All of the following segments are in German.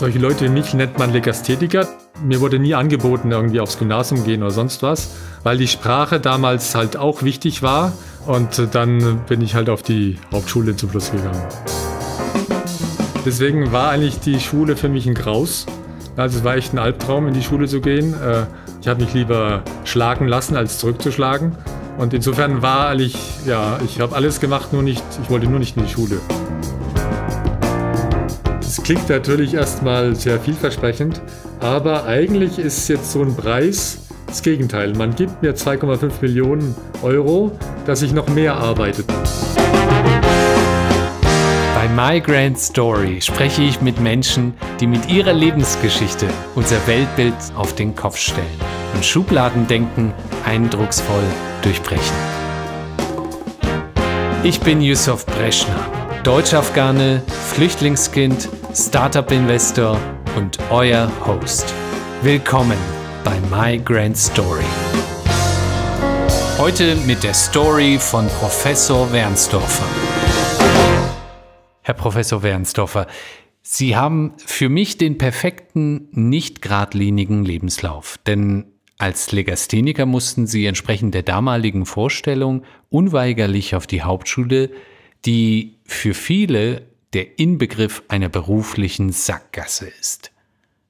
solche Leute wie mich nennt man Legasthetiker. Mir wurde nie angeboten, irgendwie aufs Gymnasium gehen oder sonst was, weil die Sprache damals halt auch wichtig war. Und dann bin ich halt auf die Hauptschule zum Plus gegangen. Deswegen war eigentlich die Schule für mich ein Graus. Also es war echt ein Albtraum, in die Schule zu gehen. Äh, ich habe mich lieber schlagen lassen, als zurückzuschlagen. Und insofern war eigentlich, ja, ich habe alles gemacht, nur nicht, ich wollte nur nicht in die Schule klingt natürlich erstmal sehr vielversprechend, aber eigentlich ist jetzt so ein Preis das Gegenteil. Man gibt mir 2,5 Millionen Euro, dass ich noch mehr arbeite. Bei My Grand Story spreche ich mit Menschen, die mit ihrer Lebensgeschichte unser Weltbild auf den Kopf stellen und Schubladendenken eindrucksvoll durchbrechen. Ich bin Yusuf Breschner, Deutsch-Afghane, Flüchtlingskind Startup Investor und euer Host. Willkommen bei My Grand Story. Heute mit der Story von Professor Wernsdorfer. Herr Professor Wernsdorfer, Sie haben für mich den perfekten, nicht geradlinigen Lebenslauf, denn als Legastheniker mussten Sie entsprechend der damaligen Vorstellung unweigerlich auf die Hauptschule, die für viele der Inbegriff einer beruflichen Sackgasse ist.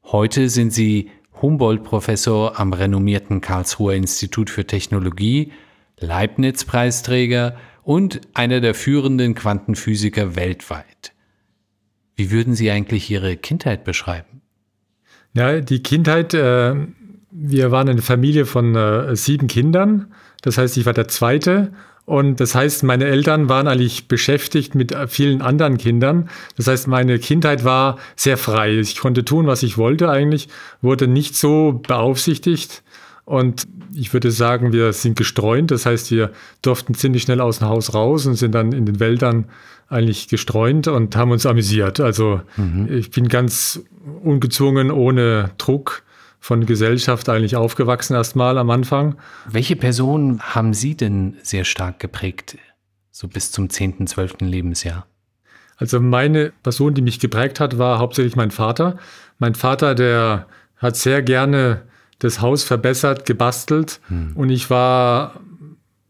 Heute sind sie Humboldt-Professor am renommierten Karlsruher Institut für Technologie, Leibniz-Preisträger und einer der führenden Quantenphysiker weltweit. Wie würden Sie eigentlich Ihre Kindheit beschreiben? Ja, die Kindheit, äh, wir waren eine Familie von äh, sieben Kindern. Das heißt, ich war der Zweite und das heißt, meine Eltern waren eigentlich beschäftigt mit äh, vielen anderen Kindern. Das heißt, meine Kindheit war sehr frei. Ich konnte tun, was ich wollte eigentlich, wurde nicht so beaufsichtigt. Und ich würde sagen, wir sind gestreunt. Das heißt, wir durften ziemlich schnell aus dem Haus raus und sind dann in den Wäldern eigentlich gestreunt und haben uns amüsiert. Also mhm. ich bin ganz ungezwungen, ohne Druck von Gesellschaft eigentlich aufgewachsen erstmal am Anfang. Welche Personen haben Sie denn sehr stark geprägt, so bis zum 10., 12. Lebensjahr? Also meine Person, die mich geprägt hat, war hauptsächlich mein Vater. Mein Vater, der hat sehr gerne das Haus verbessert, gebastelt hm. und ich war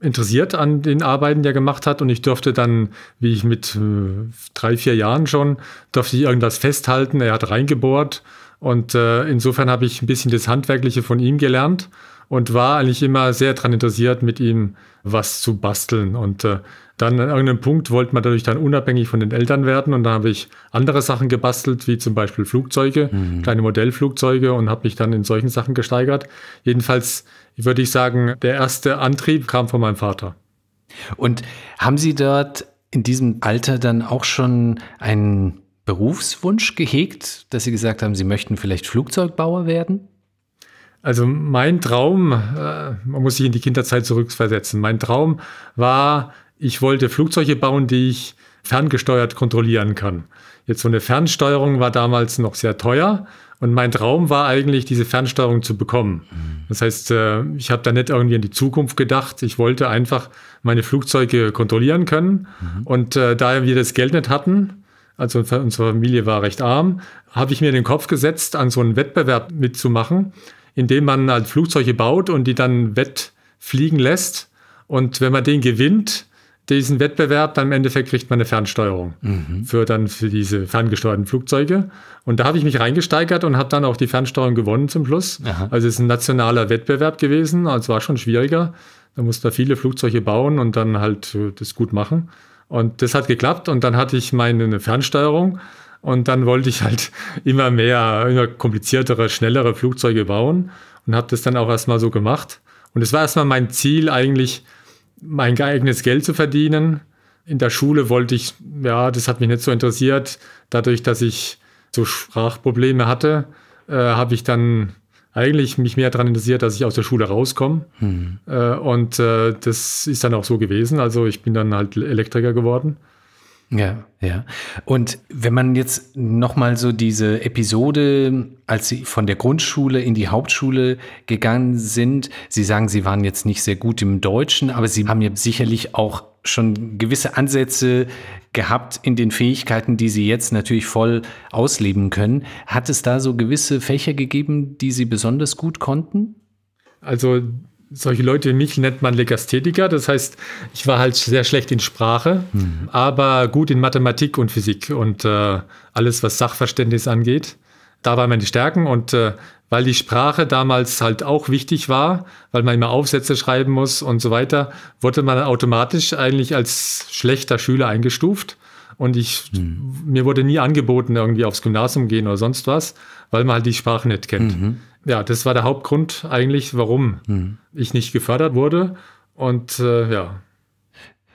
interessiert an den Arbeiten, die er gemacht hat. Und ich durfte dann, wie ich mit äh, drei, vier Jahren schon, durfte ich irgendwas festhalten. Er hat reingebohrt und äh, insofern habe ich ein bisschen das Handwerkliche von ihm gelernt und war eigentlich immer sehr daran interessiert, mit ihm was zu basteln. Und äh, dann an irgendeinem Punkt wollte man dadurch dann unabhängig von den Eltern werden. Und da habe ich andere Sachen gebastelt, wie zum Beispiel Flugzeuge, mhm. kleine Modellflugzeuge und habe mich dann in solchen Sachen gesteigert. Jedenfalls würde ich sagen, der erste Antrieb kam von meinem Vater. Und haben Sie dort in diesem Alter dann auch schon einen Berufswunsch gehegt, dass Sie gesagt haben, Sie möchten vielleicht Flugzeugbauer werden? Also mein Traum, äh, man muss sich in die Kinderzeit zurückversetzen, mein Traum war, ich wollte Flugzeuge bauen, die ich ferngesteuert kontrollieren kann. Jetzt so eine Fernsteuerung war damals noch sehr teuer und mein Traum war eigentlich, diese Fernsteuerung zu bekommen. Mhm. Das heißt, äh, ich habe da nicht irgendwie in die Zukunft gedacht. Ich wollte einfach meine Flugzeuge kontrollieren können mhm. und äh, da wir das Geld nicht hatten, also unsere Familie war recht arm, habe ich mir den Kopf gesetzt, an so einen Wettbewerb mitzumachen, in dem man halt Flugzeuge baut und die dann wettfliegen lässt. Und wenn man den gewinnt, diesen Wettbewerb, dann im Endeffekt kriegt man eine Fernsteuerung mhm. für dann für diese ferngesteuerten Flugzeuge. Und da habe ich mich reingesteigert und habe dann auch die Fernsteuerung gewonnen zum Schluss. Aha. Also es ist ein nationaler Wettbewerb gewesen, also war schon schwieriger. Da musste man viele Flugzeuge bauen und dann halt äh, das gut machen. Und das hat geklappt und dann hatte ich meine Fernsteuerung und dann wollte ich halt immer mehr, immer kompliziertere, schnellere Flugzeuge bauen und habe das dann auch erstmal so gemacht. Und es war erstmal mein Ziel, eigentlich mein geeignetes Geld zu verdienen. In der Schule wollte ich, ja, das hat mich nicht so interessiert. Dadurch, dass ich so Sprachprobleme hatte, äh, habe ich dann eigentlich mich mehr daran interessiert, dass ich aus der Schule rauskomme. Hm. Äh, und äh, das ist dann auch so gewesen. Also ich bin dann halt Elektriker geworden. Ja, ja. Und wenn man jetzt nochmal so diese Episode, als Sie von der Grundschule in die Hauptschule gegangen sind, Sie sagen, Sie waren jetzt nicht sehr gut im Deutschen, aber Sie haben ja sicherlich auch schon gewisse Ansätze gehabt in den Fähigkeiten, die Sie jetzt natürlich voll ausleben können. Hat es da so gewisse Fächer gegeben, die Sie besonders gut konnten? Also solche Leute wie mich nennt man Legastheniker. Das heißt, ich war halt sehr schlecht in Sprache, mhm. aber gut in Mathematik und Physik und äh, alles, was Sachverständnis angeht. Da waren meine Stärken und äh, weil die Sprache damals halt auch wichtig war, weil man immer Aufsätze schreiben muss und so weiter, wurde man automatisch eigentlich als schlechter Schüler eingestuft. Und ich, mhm. mir wurde nie angeboten, irgendwie aufs Gymnasium gehen oder sonst was, weil man halt die Sprache nicht kennt. Mhm. Ja, das war der Hauptgrund eigentlich, warum mhm. ich nicht gefördert wurde. Und äh, ja.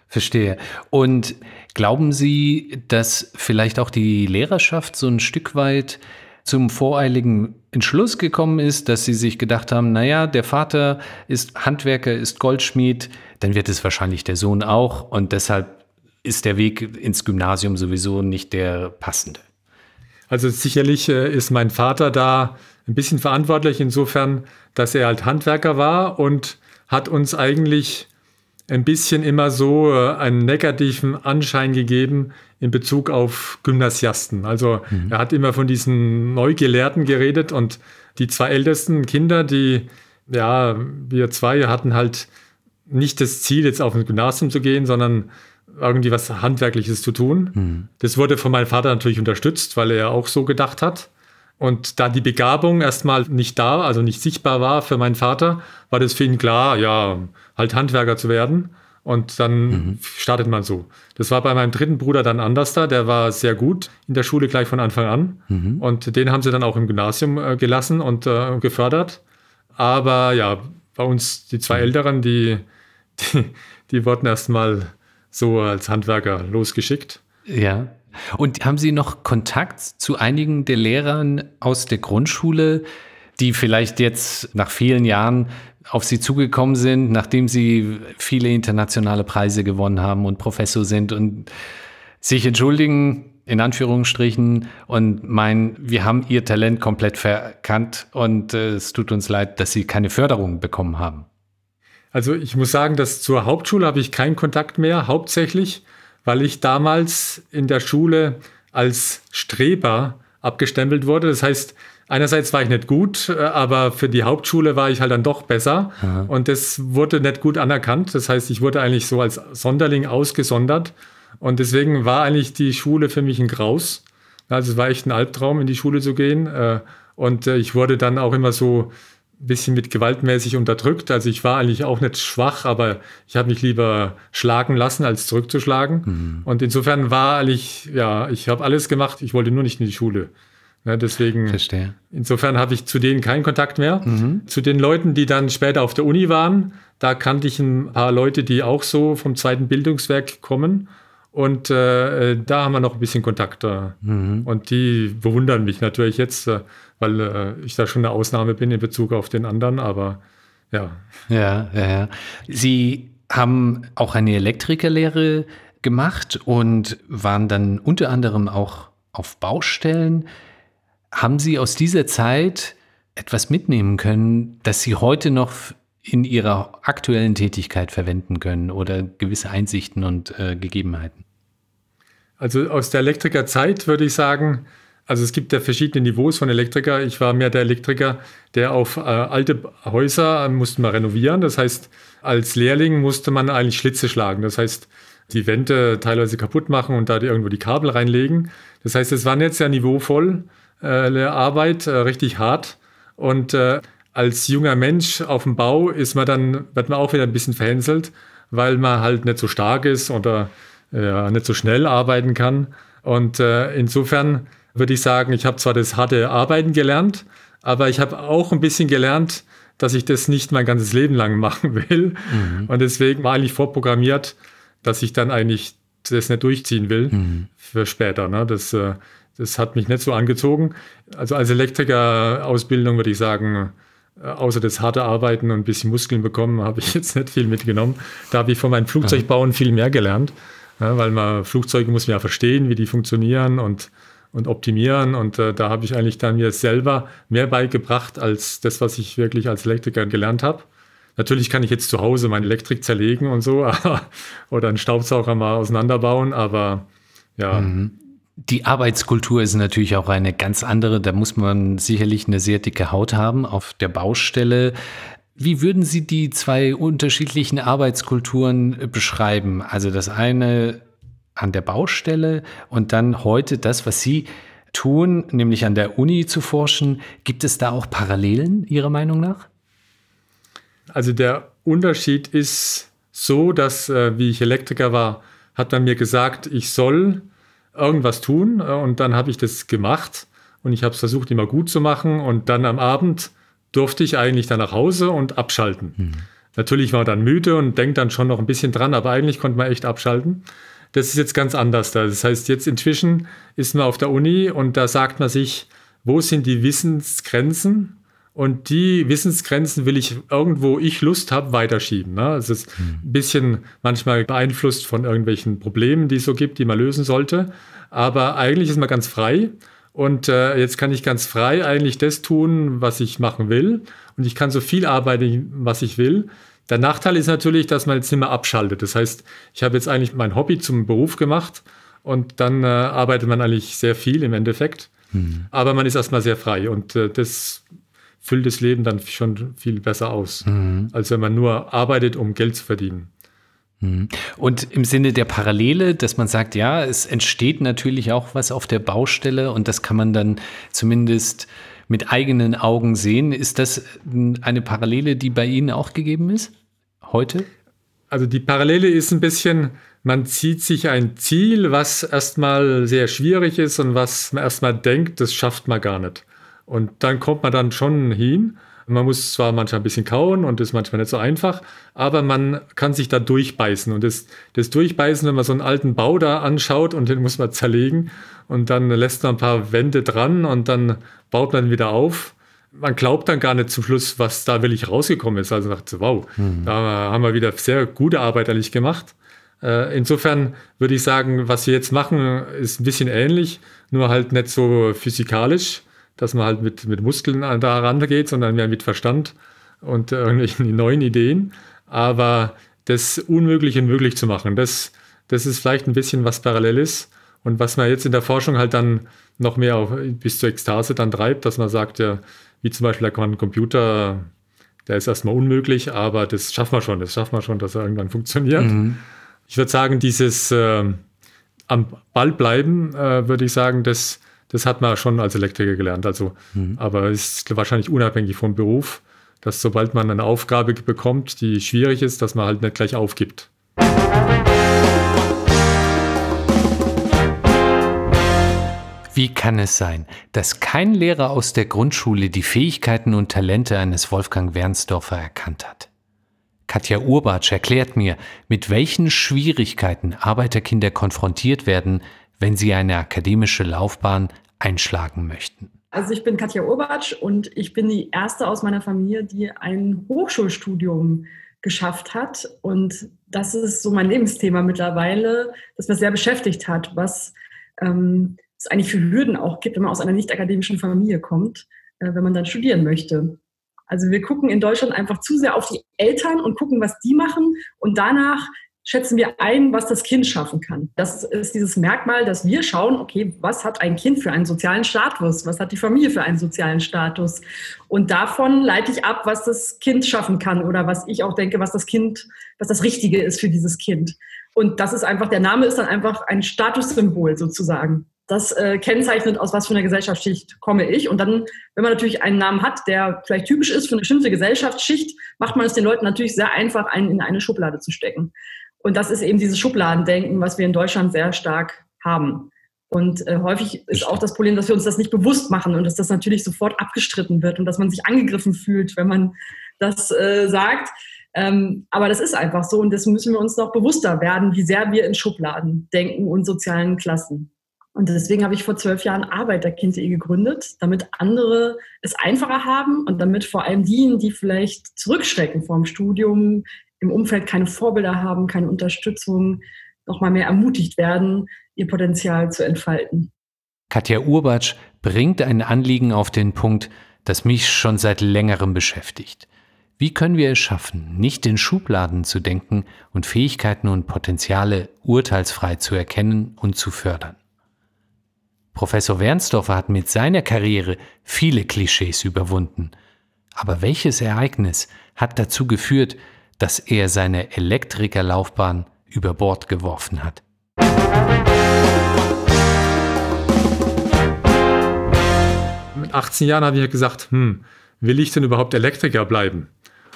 Verstehe. Und glauben Sie, dass vielleicht auch die Lehrerschaft so ein Stück weit zum voreiligen Entschluss gekommen ist, dass sie sich gedacht haben, naja, der Vater ist Handwerker, ist Goldschmied, dann wird es wahrscheinlich der Sohn auch und deshalb ist der Weg ins Gymnasium sowieso nicht der passende. Also sicherlich äh, ist mein Vater da ein bisschen verantwortlich insofern, dass er halt Handwerker war und hat uns eigentlich ein bisschen immer so äh, einen negativen Anschein gegeben in Bezug auf Gymnasiasten. Also mhm. er hat immer von diesen Neugelehrten geredet und die zwei ältesten Kinder, die, ja, wir zwei hatten halt nicht das Ziel, jetzt auf ein Gymnasium zu gehen, sondern irgendwie was Handwerkliches zu tun. Mhm. Das wurde von meinem Vater natürlich unterstützt, weil er ja auch so gedacht hat. Und da die Begabung erstmal nicht da, also nicht sichtbar war für meinen Vater, war das für ihn klar, ja, halt Handwerker zu werden. Und dann mhm. startet man so. Das war bei meinem dritten Bruder dann anders da. Der war sehr gut in der Schule gleich von Anfang an. Mhm. Und den haben sie dann auch im Gymnasium äh, gelassen und äh, gefördert. Aber ja, bei uns die zwei mhm. Älteren, die, die, die wurden erstmal so als Handwerker losgeschickt. Ja. Und haben Sie noch Kontakt zu einigen der Lehrern aus der Grundschule, die vielleicht jetzt nach vielen Jahren auf Sie zugekommen sind, nachdem Sie viele internationale Preise gewonnen haben und Professor sind und sich entschuldigen, in Anführungsstrichen, und meinen, wir haben Ihr Talent komplett verkannt und äh, es tut uns leid, dass Sie keine Förderung bekommen haben? Also ich muss sagen, dass zur Hauptschule habe ich keinen Kontakt mehr, hauptsächlich weil ich damals in der Schule als Streber abgestempelt wurde. Das heißt, einerseits war ich nicht gut, äh, aber für die Hauptschule war ich halt dann doch besser. Aha. Und das wurde nicht gut anerkannt. Das heißt, ich wurde eigentlich so als Sonderling ausgesondert. Und deswegen war eigentlich die Schule für mich ein Graus. Also es war echt ein Albtraum, in die Schule zu gehen. Äh, und äh, ich wurde dann auch immer so bisschen mit gewaltmäßig unterdrückt. Also ich war eigentlich auch nicht schwach, aber ich habe mich lieber schlagen lassen, als zurückzuschlagen. Mhm. Und insofern war eigentlich, ja, ich habe alles gemacht, ich wollte nur nicht in die Schule. Ne, deswegen, Verstehe. insofern habe ich zu denen keinen Kontakt mehr. Mhm. Zu den Leuten, die dann später auf der Uni waren, da kannte ich ein paar Leute, die auch so vom zweiten Bildungswerk kommen. Und äh, äh, da haben wir noch ein bisschen Kontakt. Äh. Mhm. Und die bewundern mich natürlich jetzt, äh, weil äh, ich da schon eine Ausnahme bin in Bezug auf den anderen, aber ja. Ja, ja, ja. Sie haben auch eine Elektrikerlehre gemacht und waren dann unter anderem auch auf Baustellen. Haben Sie aus dieser Zeit etwas mitnehmen können, das Sie heute noch in Ihrer aktuellen Tätigkeit verwenden können oder gewisse Einsichten und äh, Gegebenheiten? Also aus der Elektrikerzeit würde ich sagen, also es gibt ja verschiedene Niveaus von Elektriker. Ich war mehr der Elektriker, der auf äh, alte Häuser musste man renovieren. Das heißt, als Lehrling musste man eigentlich Schlitze schlagen. Das heißt, die Wände teilweise kaputt machen und da irgendwo die Kabel reinlegen. Das heißt, es war jetzt ja niveauvoll äh, Arbeit, äh, richtig hart. Und äh, als junger Mensch auf dem Bau ist man dann, wird man auch wieder ein bisschen verhänselt, weil man halt nicht so stark ist oder ja, äh, nicht so schnell arbeiten kann. Und äh, insofern würde ich sagen, ich habe zwar das harte Arbeiten gelernt, aber ich habe auch ein bisschen gelernt, dass ich das nicht mein ganzes Leben lang machen will. Mhm. Und deswegen war eigentlich vorprogrammiert, dass ich dann eigentlich das nicht durchziehen will mhm. für später. Ne? Das, äh, das hat mich nicht so angezogen. Also als Elektriker-Ausbildung würde ich sagen, äh, außer das harte Arbeiten und ein bisschen Muskeln bekommen, habe ich jetzt nicht viel mitgenommen. Da habe ich von meinem Flugzeugbauen viel mehr gelernt. Ja, weil man Flugzeuge muss man ja verstehen, wie die funktionieren und, und optimieren. Und äh, da habe ich eigentlich dann mir selber mehr beigebracht als das, was ich wirklich als Elektriker gelernt habe. Natürlich kann ich jetzt zu Hause meine Elektrik zerlegen und so oder einen Staubsauger mal auseinanderbauen, aber ja. Mhm. Die Arbeitskultur ist natürlich auch eine ganz andere. Da muss man sicherlich eine sehr dicke Haut haben auf der Baustelle. Wie würden Sie die zwei unterschiedlichen Arbeitskulturen äh, beschreiben? Also das eine an der Baustelle und dann heute das, was Sie tun, nämlich an der Uni zu forschen. Gibt es da auch Parallelen Ihrer Meinung nach? Also der Unterschied ist so, dass, äh, wie ich Elektriker war, hat man mir gesagt, ich soll irgendwas tun äh, und dann habe ich das gemacht und ich habe es versucht, immer gut zu machen und dann am Abend durfte ich eigentlich dann nach Hause und abschalten. Hm. Natürlich war man dann müde und denkt dann schon noch ein bisschen dran, aber eigentlich konnte man echt abschalten. Das ist jetzt ganz anders da. Das heißt, jetzt inzwischen ist man auf der Uni und da sagt man sich, wo sind die Wissensgrenzen? Und die Wissensgrenzen will ich irgendwo, ich Lust habe, weiterschieben. Ne? Es ist hm. ein bisschen manchmal beeinflusst von irgendwelchen Problemen, die es so gibt, die man lösen sollte. Aber eigentlich ist man ganz frei. Und äh, jetzt kann ich ganz frei eigentlich das tun, was ich machen will. Und ich kann so viel arbeiten, was ich will. Der Nachteil ist natürlich, dass man jetzt nicht mehr abschaltet. Das heißt, ich habe jetzt eigentlich mein Hobby zum Beruf gemacht und dann äh, arbeitet man eigentlich sehr viel im Endeffekt. Hm. Aber man ist erstmal sehr frei und äh, das füllt das Leben dann schon viel besser aus, mhm. als wenn man nur arbeitet, um Geld zu verdienen. Mhm. Und im Sinne der Parallele, dass man sagt, ja, es entsteht natürlich auch was auf der Baustelle und das kann man dann zumindest mit eigenen Augen sehen. Ist das eine Parallele, die bei Ihnen auch gegeben ist heute? Also die Parallele ist ein bisschen, man zieht sich ein Ziel, was erstmal sehr schwierig ist und was man erstmal denkt, das schafft man gar nicht. Und dann kommt man dann schon hin. Man muss zwar manchmal ein bisschen kauen und das ist manchmal nicht so einfach, aber man kann sich da durchbeißen. Und das, das Durchbeißen, wenn man so einen alten Bau da anschaut und den muss man zerlegen und dann lässt man ein paar Wände dran und dann baut man wieder auf. Man glaubt dann gar nicht zum Schluss, was da wirklich rausgekommen ist. Also dachte, wow, mhm. da haben wir wieder sehr gute Arbeit eigentlich gemacht. Äh, insofern würde ich sagen, was wir jetzt machen, ist ein bisschen ähnlich, nur halt nicht so physikalisch dass man halt mit, mit Muskeln da rangeht, sondern mehr mit Verstand und irgendwelchen neuen Ideen. Aber das Unmögliche möglich zu machen, das, das ist vielleicht ein bisschen was parallel ist. Und was man jetzt in der Forschung halt dann noch mehr auf, bis zur Ekstase dann treibt, dass man sagt, ja, wie zum Beispiel der Quantencomputer, der ist erstmal unmöglich, aber das schaffen wir schon, das schaffen wir schon, dass er irgendwann funktioniert. Mhm. Ich würde sagen, dieses äh, am Ball bleiben, äh, würde ich sagen, das das hat man schon als Elektriker gelernt. Also, mhm. aber ist wahrscheinlich unabhängig vom Beruf, dass sobald man eine Aufgabe bekommt, die schwierig ist, dass man halt nicht gleich aufgibt. Wie kann es sein, dass kein Lehrer aus der Grundschule die Fähigkeiten und Talente eines Wolfgang Wernsdorfer erkannt hat? Katja Urbatsch erklärt mir, mit welchen Schwierigkeiten Arbeiterkinder konfrontiert werden, wenn Sie eine akademische Laufbahn einschlagen möchten? Also ich bin Katja Urbatsch und ich bin die erste aus meiner Familie, die ein Hochschulstudium geschafft hat. Und das ist so mein Lebensthema mittlerweile, das mich sehr beschäftigt hat, was ähm, es eigentlich für Hürden auch gibt, wenn man aus einer nicht akademischen Familie kommt, äh, wenn man dann studieren möchte. Also wir gucken in Deutschland einfach zu sehr auf die Eltern und gucken, was die machen. Und danach schätzen wir ein, was das Kind schaffen kann. Das ist dieses Merkmal, dass wir schauen, okay, was hat ein Kind für einen sozialen Status? Was hat die Familie für einen sozialen Status? Und davon leite ich ab, was das Kind schaffen kann oder was ich auch denke, was das Kind, was das Richtige ist für dieses Kind. Und das ist einfach, der Name ist dann einfach ein Statussymbol sozusagen. Das äh, kennzeichnet, aus was für einer Gesellschaftsschicht komme ich. Und dann, wenn man natürlich einen Namen hat, der vielleicht typisch ist für eine bestimmte Gesellschaftsschicht, macht man es den Leuten natürlich sehr einfach, einen in eine Schublade zu stecken. Und das ist eben dieses Schubladendenken, was wir in Deutschland sehr stark haben. Und äh, häufig ist auch das Problem, dass wir uns das nicht bewusst machen und dass das natürlich sofort abgestritten wird und dass man sich angegriffen fühlt, wenn man das äh, sagt. Ähm, aber das ist einfach so und das müssen wir uns noch bewusster werden, wie sehr wir in Schubladen denken und sozialen Klassen. Und deswegen habe ich vor zwölf Jahren Arbeiterkind.de gegründet, damit andere es einfacher haben und damit vor allem diejenigen, die vielleicht zurückschrecken vom Studium, im Umfeld keine Vorbilder haben, keine Unterstützung, nochmal mehr ermutigt werden, ihr Potenzial zu entfalten. Katja Urbatsch bringt ein Anliegen auf den Punkt, das mich schon seit längerem beschäftigt. Wie können wir es schaffen, nicht in Schubladen zu denken und Fähigkeiten und Potenziale urteilsfrei zu erkennen und zu fördern? Professor Wernsdorfer hat mit seiner Karriere viele Klischees überwunden. Aber welches Ereignis hat dazu geführt, dass er seine Elektrikerlaufbahn über Bord geworfen hat. Mit 18 Jahren habe ich gesagt, hm, will ich denn überhaupt Elektriker bleiben?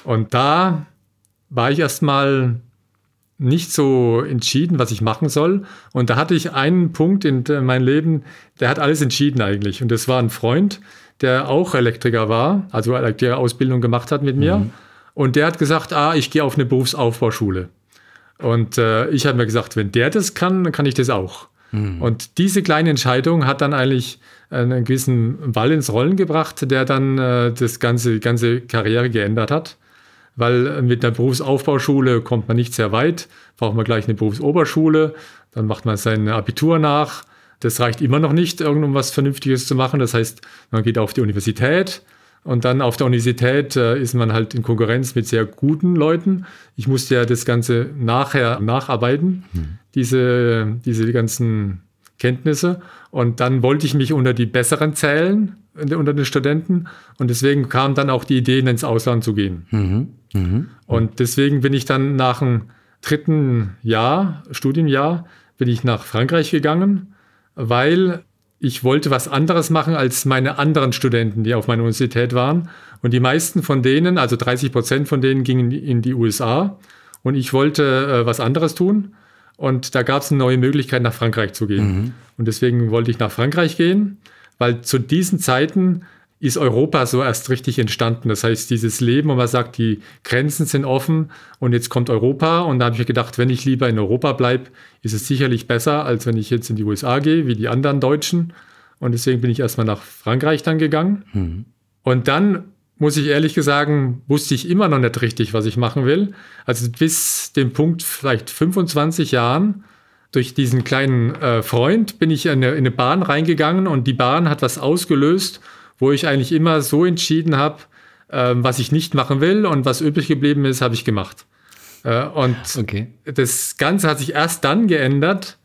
Und da war ich erstmal nicht so entschieden, was ich machen soll. Und da hatte ich einen Punkt in meinem Leben, der hat alles entschieden eigentlich. Und das war ein Freund, der auch Elektriker war, also der Ausbildung gemacht hat mit mir. Mhm. Und der hat gesagt, ah, ich gehe auf eine Berufsaufbauschule. Und äh, ich habe mir gesagt, wenn der das kann, dann kann ich das auch. Mhm. Und diese kleine Entscheidung hat dann eigentlich einen gewissen Ball ins Rollen gebracht, der dann äh, das ganze, die ganze Karriere geändert hat. Weil äh, mit einer Berufsaufbauschule kommt man nicht sehr weit, braucht man gleich eine Berufsoberschule, dann macht man sein Abitur nach. Das reicht immer noch nicht, irgendwas Vernünftiges zu machen. Das heißt, man geht auf die Universität, und dann auf der Universität äh, ist man halt in Konkurrenz mit sehr guten Leuten. Ich musste ja das Ganze nachher nacharbeiten, mhm. diese, diese ganzen Kenntnisse. Und dann wollte ich mich unter die Besseren zählen, äh, unter den Studenten. Und deswegen kam dann auch die Idee, ins Ausland zu gehen. Mhm. Mhm. Und deswegen bin ich dann nach dem dritten Jahr, Studienjahr, bin ich nach Frankreich gegangen, weil ich wollte was anderes machen als meine anderen Studenten, die auf meiner Universität waren. Und die meisten von denen, also 30 Prozent von denen, gingen in die USA. Und ich wollte äh, was anderes tun. Und da gab es eine neue Möglichkeit, nach Frankreich zu gehen. Mhm. Und deswegen wollte ich nach Frankreich gehen, weil zu diesen Zeiten ist Europa so erst richtig entstanden. Das heißt, dieses Leben, wo man sagt, die Grenzen sind offen und jetzt kommt Europa. Und da habe ich gedacht, wenn ich lieber in Europa bleibe, ist es sicherlich besser, als wenn ich jetzt in die USA gehe, wie die anderen Deutschen. Und deswegen bin ich erstmal nach Frankreich dann gegangen. Mhm. Und dann muss ich ehrlich sagen, wusste ich immer noch nicht richtig, was ich machen will. Also bis dem Punkt vielleicht 25 Jahren durch diesen kleinen äh, Freund bin ich in eine, in eine Bahn reingegangen und die Bahn hat was ausgelöst wo ich eigentlich immer so entschieden habe, äh, was ich nicht machen will und was übrig geblieben ist, habe ich gemacht. Äh, und okay. das Ganze hat sich erst dann geändert,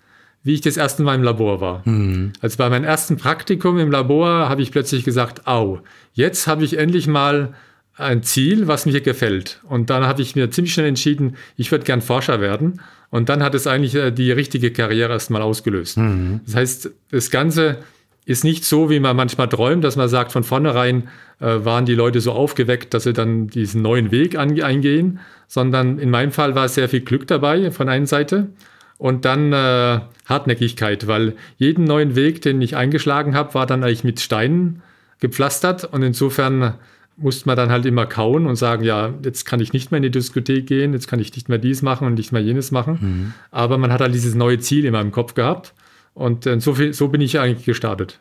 wie ich das erste Mal im Labor war. Mhm. Also bei meinem ersten Praktikum im Labor habe ich plötzlich gesagt, au, jetzt habe ich endlich mal ein Ziel, was mir gefällt. Und dann habe ich mir ziemlich schnell entschieden, ich würde gern Forscher werden. Und dann hat es eigentlich äh, die richtige Karriere erstmal ausgelöst. Mhm. Das heißt, das Ganze ist nicht so, wie man manchmal träumt, dass man sagt, von vornherein äh, waren die Leute so aufgeweckt, dass sie dann diesen neuen Weg eingehen, sondern in meinem Fall war sehr viel Glück dabei von einer Seite und dann äh, Hartnäckigkeit, weil jeden neuen Weg, den ich eingeschlagen habe, war dann eigentlich mit Steinen gepflastert und insofern musste man dann halt immer kauen und sagen, ja, jetzt kann ich nicht mehr in die Diskothek gehen, jetzt kann ich nicht mehr dies machen und nicht mehr jenes machen. Mhm. Aber man hat halt dieses neue Ziel in meinem Kopf gehabt. Und äh, so, viel, so bin ich eigentlich gestartet.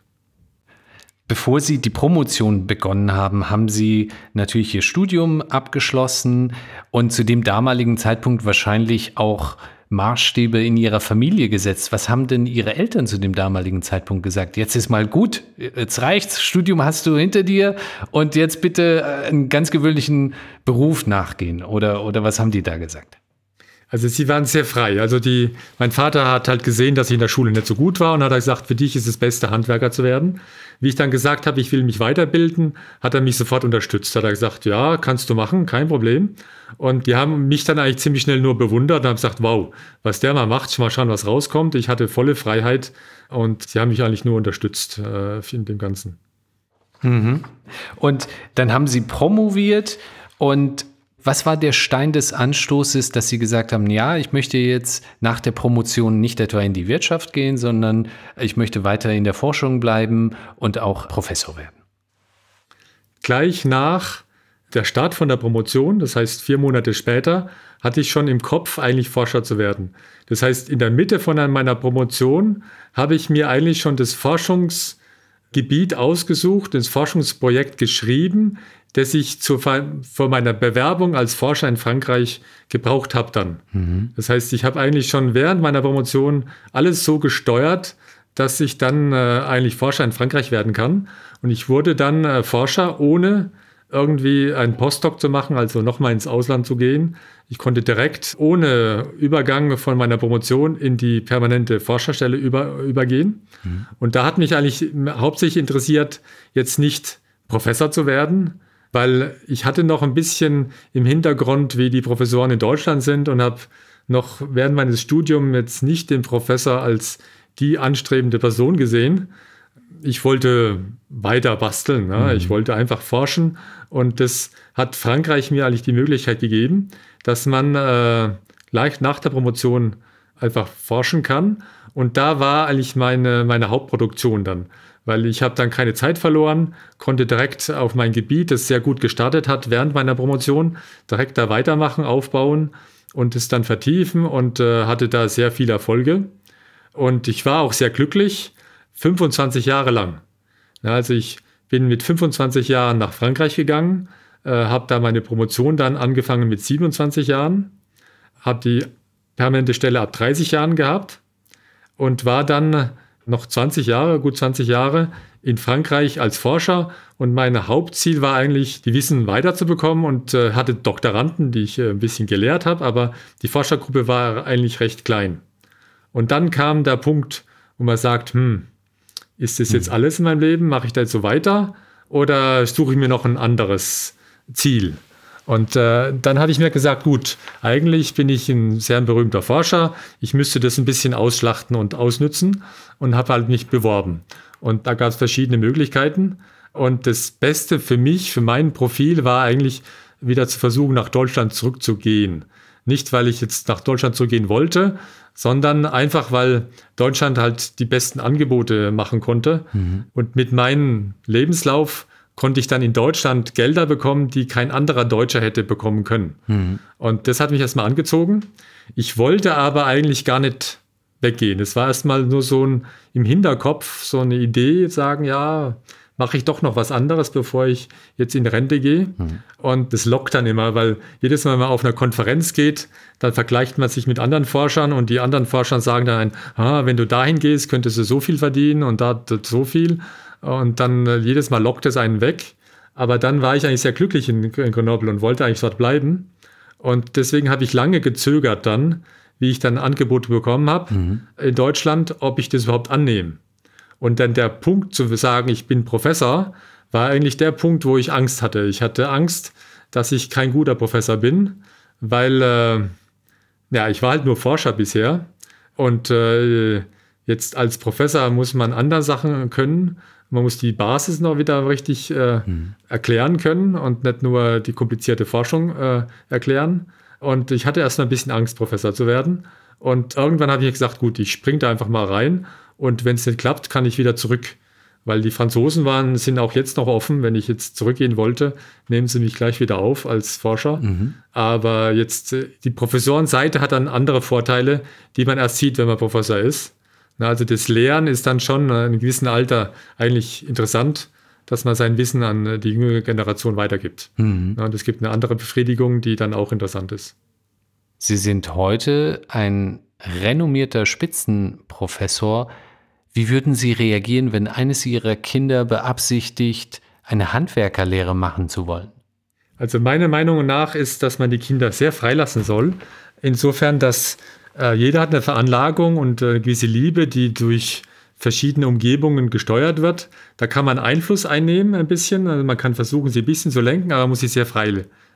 Bevor Sie die Promotion begonnen haben, haben Sie natürlich Ihr Studium abgeschlossen und zu dem damaligen Zeitpunkt wahrscheinlich auch Maßstäbe in Ihrer Familie gesetzt. Was haben denn Ihre Eltern zu dem damaligen Zeitpunkt gesagt? Jetzt ist mal gut, jetzt reicht's, Studium hast du hinter dir und jetzt bitte äh, einen ganz gewöhnlichen Beruf nachgehen. Oder, oder was haben die da gesagt? Also sie waren sehr frei. Also die, mein Vater hat halt gesehen, dass ich in der Schule nicht so gut war und hat gesagt, für dich ist es beste, Handwerker zu werden. Wie ich dann gesagt habe, ich will mich weiterbilden, hat er mich sofort unterstützt. Hat er gesagt, ja, kannst du machen, kein Problem. Und die haben mich dann eigentlich ziemlich schnell nur bewundert und haben gesagt, wow, was der mal macht, mal schauen, was rauskommt. Ich hatte volle Freiheit und sie haben mich eigentlich nur unterstützt äh, in dem Ganzen. Mhm. Und dann haben sie promoviert und was war der Stein des Anstoßes, dass Sie gesagt haben, ja, ich möchte jetzt nach der Promotion nicht etwa in die Wirtschaft gehen, sondern ich möchte weiter in der Forschung bleiben und auch Professor werden? Gleich nach der Start von der Promotion, das heißt vier Monate später, hatte ich schon im Kopf, eigentlich Forscher zu werden. Das heißt, in der Mitte von meiner Promotion habe ich mir eigentlich schon das Forschungsgebiet ausgesucht, das Forschungsprojekt geschrieben, das ich zur, vor meiner Bewerbung als Forscher in Frankreich gebraucht habe dann. Mhm. Das heißt, ich habe eigentlich schon während meiner Promotion alles so gesteuert, dass ich dann äh, eigentlich Forscher in Frankreich werden kann. Und ich wurde dann äh, Forscher, ohne irgendwie einen Postdoc zu machen, also nochmal ins Ausland zu gehen. Ich konnte direkt ohne Übergang von meiner Promotion in die permanente Forscherstelle über, übergehen. Mhm. Und da hat mich eigentlich hauptsächlich interessiert, jetzt nicht Professor zu werden, weil ich hatte noch ein bisschen im Hintergrund, wie die Professoren in Deutschland sind und habe noch während meines Studiums jetzt nicht den Professor als die anstrebende Person gesehen. Ich wollte weiter basteln, ne? mhm. ich wollte einfach forschen und das hat Frankreich mir eigentlich die Möglichkeit gegeben, dass man äh, leicht nach der Promotion einfach forschen kann. Und da war eigentlich meine, meine Hauptproduktion dann weil ich habe dann keine Zeit verloren, konnte direkt auf mein Gebiet, das sehr gut gestartet hat während meiner Promotion, direkt da weitermachen, aufbauen und es dann vertiefen und äh, hatte da sehr viele Erfolge. Und ich war auch sehr glücklich, 25 Jahre lang. Also ich bin mit 25 Jahren nach Frankreich gegangen, äh, habe da meine Promotion dann angefangen mit 27 Jahren, habe die permanente Stelle ab 30 Jahren gehabt und war dann noch 20 Jahre, gut 20 Jahre in Frankreich als Forscher und mein Hauptziel war eigentlich, die Wissen weiterzubekommen und äh, hatte Doktoranden, die ich äh, ein bisschen gelehrt habe, aber die Forschergruppe war eigentlich recht klein. Und dann kam der Punkt, wo man sagt, hm, ist das jetzt hm. alles in meinem Leben? Mache ich da jetzt so weiter? Oder suche ich mir noch ein anderes Ziel? Und äh, dann habe ich mir gesagt, gut, eigentlich bin ich ein sehr berühmter Forscher, ich müsste das ein bisschen ausschlachten und ausnützen und habe halt mich beworben. Und da gab es verschiedene Möglichkeiten. Und das Beste für mich, für mein Profil war eigentlich wieder zu versuchen, nach Deutschland zurückzugehen. Nicht, weil ich jetzt nach Deutschland zurückgehen wollte, sondern einfach, weil Deutschland halt die besten Angebote machen konnte. Mhm. Und mit meinem Lebenslauf konnte ich dann in Deutschland Gelder bekommen, die kein anderer Deutscher hätte bekommen können. Mhm. Und das hat mich erstmal angezogen. Ich wollte aber eigentlich gar nicht weggehen. Es war erstmal nur so ein im Hinterkopf so eine Idee, sagen, ja, mache ich doch noch was anderes, bevor ich jetzt in Rente gehe. Mhm. Und das lockt dann immer, weil jedes Mal, wenn man auf einer Konferenz geht, dann vergleicht man sich mit anderen Forschern und die anderen Forschern sagen dann, ah, wenn du dahin gehst, könntest du so viel verdienen und da so viel. Und dann äh, jedes Mal lockte es einen weg. Aber dann war ich eigentlich sehr glücklich in, in Grenoble und wollte eigentlich dort bleiben. Und deswegen habe ich lange gezögert dann, wie ich dann Angebote bekommen habe mhm. in Deutschland, ob ich das überhaupt annehme. Und dann der Punkt zu sagen, ich bin Professor, war eigentlich der Punkt, wo ich Angst hatte. Ich hatte Angst, dass ich kein guter Professor bin, weil äh, ja, ich war halt nur Forscher bisher. Und äh, jetzt als Professor muss man andere Sachen können man muss die Basis noch wieder richtig äh, mhm. erklären können und nicht nur die komplizierte Forschung äh, erklären. Und ich hatte erst mal ein bisschen Angst, Professor zu werden. Und irgendwann habe ich gesagt, gut, ich springe da einfach mal rein. Und wenn es nicht klappt, kann ich wieder zurück. Weil die Franzosen waren, sind auch jetzt noch offen. Wenn ich jetzt zurückgehen wollte, nehmen sie mich gleich wieder auf als Forscher. Mhm. Aber jetzt äh, die Professorenseite hat dann andere Vorteile, die man erst sieht, wenn man Professor ist also das Lehren ist dann schon äh, in einem gewissen Alter eigentlich interessant, dass man sein Wissen an äh, die jüngere Generation weitergibt. Mhm. und es gibt eine andere Befriedigung, die dann auch interessant ist. Sie sind heute ein renommierter Spitzenprofessor. Wie würden Sie reagieren, wenn eines Ihrer Kinder beabsichtigt, eine Handwerkerlehre machen zu wollen? Also meiner Meinung nach ist, dass man die Kinder sehr freilassen soll. Insofern, dass äh, jeder hat eine Veranlagung und äh, eine gewisse Liebe, die durch verschiedene Umgebungen gesteuert wird. Da kann man Einfluss einnehmen ein bisschen. Also man kann versuchen, sie ein bisschen zu lenken, aber man muss sie sehr frei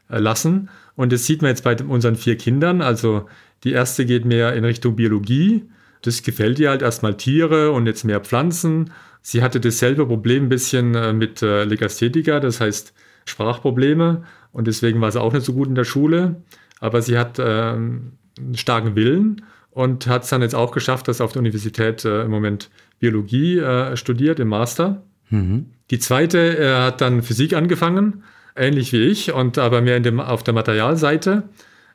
äh, lassen. Und das sieht man jetzt bei unseren vier Kindern. Also die erste geht mehr in Richtung Biologie. Das gefällt ihr halt erstmal Tiere und jetzt mehr Pflanzen. Sie hatte dasselbe Problem ein bisschen äh, mit äh, Legasthetika, das heißt Sprachprobleme. Und deswegen war sie auch nicht so gut in der Schule. Aber sie hat ähm, einen starken Willen und hat es dann jetzt auch geschafft, dass auf der Universität äh, im Moment Biologie äh, studiert im Master. Mhm. Die zweite äh, hat dann Physik angefangen, ähnlich wie ich, und aber mehr dem, auf der Materialseite.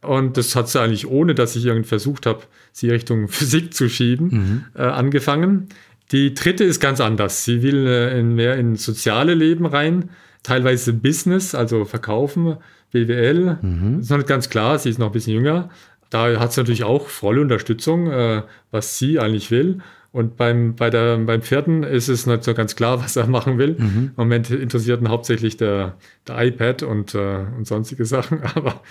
Und das hat sie eigentlich, ohne dass ich irgendwie versucht habe, sie Richtung Physik zu schieben, mhm. Äh, angefangen. Die dritte ist ganz anders. Sie will äh, in, mehr in soziale Leben rein, teilweise Business, also verkaufen, BWL. Mhm. Ist noch nicht ganz klar, sie ist noch ein bisschen jünger, da hat es natürlich auch volle Unterstützung, äh, was sie eigentlich will. Und beim, bei der, beim vierten ist es nicht so ganz klar, was er machen will. Mhm. Im Moment interessiert ihn hauptsächlich der, der iPad und, äh, und sonstige Sachen, aber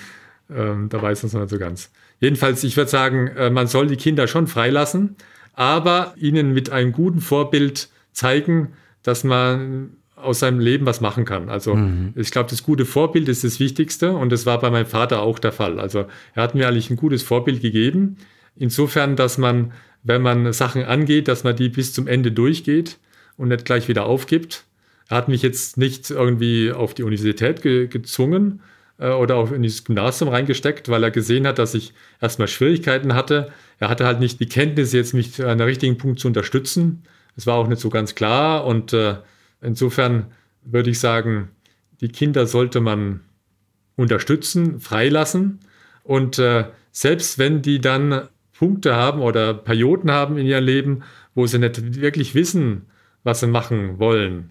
ähm, da weiß man es nicht so ganz. Jedenfalls, ich würde sagen, äh, man soll die Kinder schon freilassen, aber ihnen mit einem guten Vorbild zeigen, dass man aus seinem Leben was machen kann. Also mhm. ich glaube, das gute Vorbild ist das Wichtigste und das war bei meinem Vater auch der Fall. Also er hat mir eigentlich ein gutes Vorbild gegeben, insofern, dass man, wenn man Sachen angeht, dass man die bis zum Ende durchgeht und nicht gleich wieder aufgibt. Er hat mich jetzt nicht irgendwie auf die Universität ge gezwungen äh, oder auch in das Gymnasium reingesteckt, weil er gesehen hat, dass ich erstmal Schwierigkeiten hatte. Er hatte halt nicht die Kenntnis, jetzt mich an der richtigen Punkt zu unterstützen. Es war auch nicht so ganz klar und äh, Insofern würde ich sagen, die Kinder sollte man unterstützen, freilassen. Und äh, selbst wenn die dann Punkte haben oder Perioden haben in ihrem Leben, wo sie nicht wirklich wissen, was sie machen wollen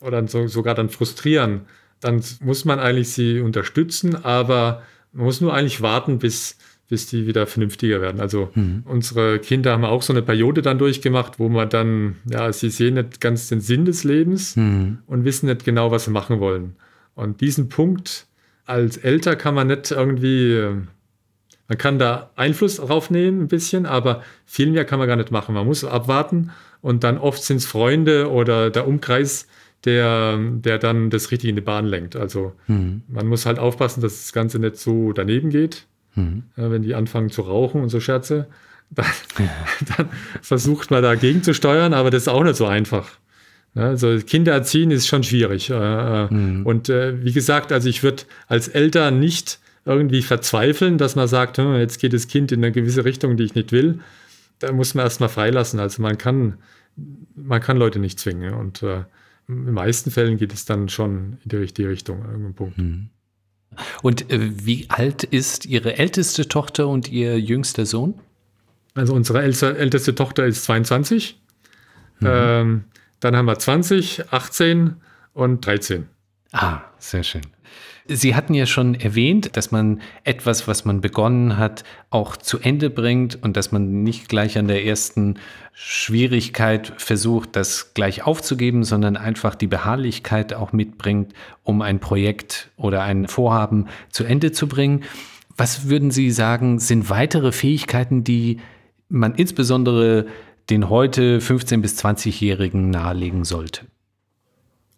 oder so, sogar dann frustrieren, dann muss man eigentlich sie unterstützen, aber man muss nur eigentlich warten, bis bis die wieder vernünftiger werden. Also mhm. unsere Kinder haben auch so eine Periode dann durchgemacht, wo man dann, ja, sie sehen nicht ganz den Sinn des Lebens mhm. und wissen nicht genau, was sie machen wollen. Und diesen Punkt als Elter kann man nicht irgendwie, äh, man kann da Einfluss drauf nehmen ein bisschen, aber viel mehr kann man gar nicht machen. Man muss abwarten und dann oft sind es Freunde oder der Umkreis, der, der dann das Richtige in die Bahn lenkt. Also mhm. man muss halt aufpassen, dass das Ganze nicht so daneben geht Mhm. Ja, wenn die anfangen zu rauchen und so Scherze, dann, dann, versucht man dagegen zu steuern, aber das ist auch nicht so einfach. Ja, also Kinder erziehen ist schon schwierig. Äh, äh, mhm. Und äh, wie gesagt, also ich würde als Eltern nicht irgendwie verzweifeln, dass man sagt, hm, jetzt geht das Kind in eine gewisse Richtung, die ich nicht will. Da muss man erstmal freilassen. Also man kann, man kann Leute nicht zwingen. Und äh, in den meisten Fällen geht es dann schon in die richtige Richtung an irgendeinem Punkt. Mhm. Und äh, wie alt ist Ihre älteste Tochter und Ihr jüngster Sohn? Also unsere älteste Tochter ist 22. Mhm. Ähm, dann haben wir 20, 18 und 13. Ah, sehr schön. Sie hatten ja schon erwähnt, dass man etwas, was man begonnen hat, auch zu Ende bringt und dass man nicht gleich an der ersten Schwierigkeit versucht, das gleich aufzugeben, sondern einfach die Beharrlichkeit auch mitbringt, um ein Projekt oder ein Vorhaben zu Ende zu bringen. Was würden Sie sagen, sind weitere Fähigkeiten, die man insbesondere den heute 15- bis 20-Jährigen nahelegen sollte?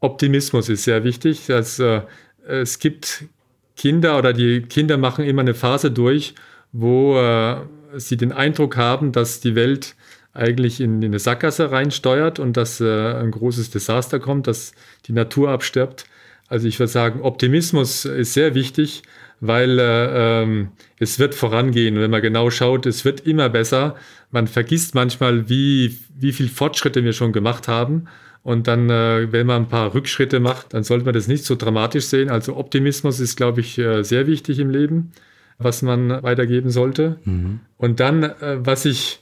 Optimismus ist sehr wichtig. Das äh, es gibt Kinder oder die Kinder machen immer eine Phase durch, wo äh, sie den Eindruck haben, dass die Welt eigentlich in, in eine Sackgasse reinsteuert und dass äh, ein großes Desaster kommt, dass die Natur abstirbt. Also ich würde sagen, Optimismus ist sehr wichtig, weil äh, ähm, es wird vorangehen. wenn man genau schaut, es wird immer besser. Man vergisst manchmal, wie, wie viel Fortschritte wir schon gemacht haben. Und dann, äh, wenn man ein paar Rückschritte macht, dann sollte man das nicht so dramatisch sehen. Also Optimismus ist, glaube ich, äh, sehr wichtig im Leben, was man weitergeben sollte. Mhm. Und dann, äh, was ich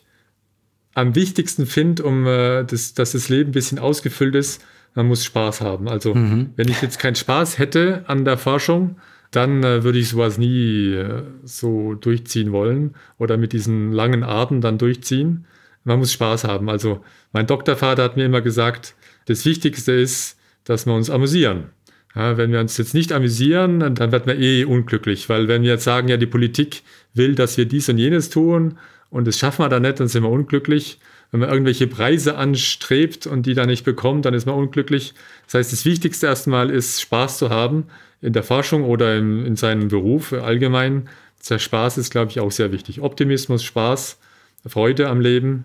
am wichtigsten finde, um das, dass das Leben ein bisschen ausgefüllt ist, man muss Spaß haben. Also mhm. wenn ich jetzt keinen Spaß hätte an der Forschung, dann äh, würde ich sowas nie äh, so durchziehen wollen oder mit diesen langen Arten dann durchziehen. Man muss Spaß haben. Also mein Doktorvater hat mir immer gesagt, das Wichtigste ist, dass wir uns amüsieren. Ja, wenn wir uns jetzt nicht amüsieren, dann wird man eh unglücklich, weil wenn wir jetzt sagen, ja, die Politik will, dass wir dies und jenes tun und das schaffen wir dann nicht, dann sind wir unglücklich. Wenn man irgendwelche Preise anstrebt und die dann nicht bekommt, dann ist man unglücklich. Das heißt, das Wichtigste erstmal ist, Spaß zu haben in der Forschung oder in, in seinem Beruf allgemein. Der Spaß ist, glaube ich, auch sehr wichtig. Optimismus, Spaß, Freude am Leben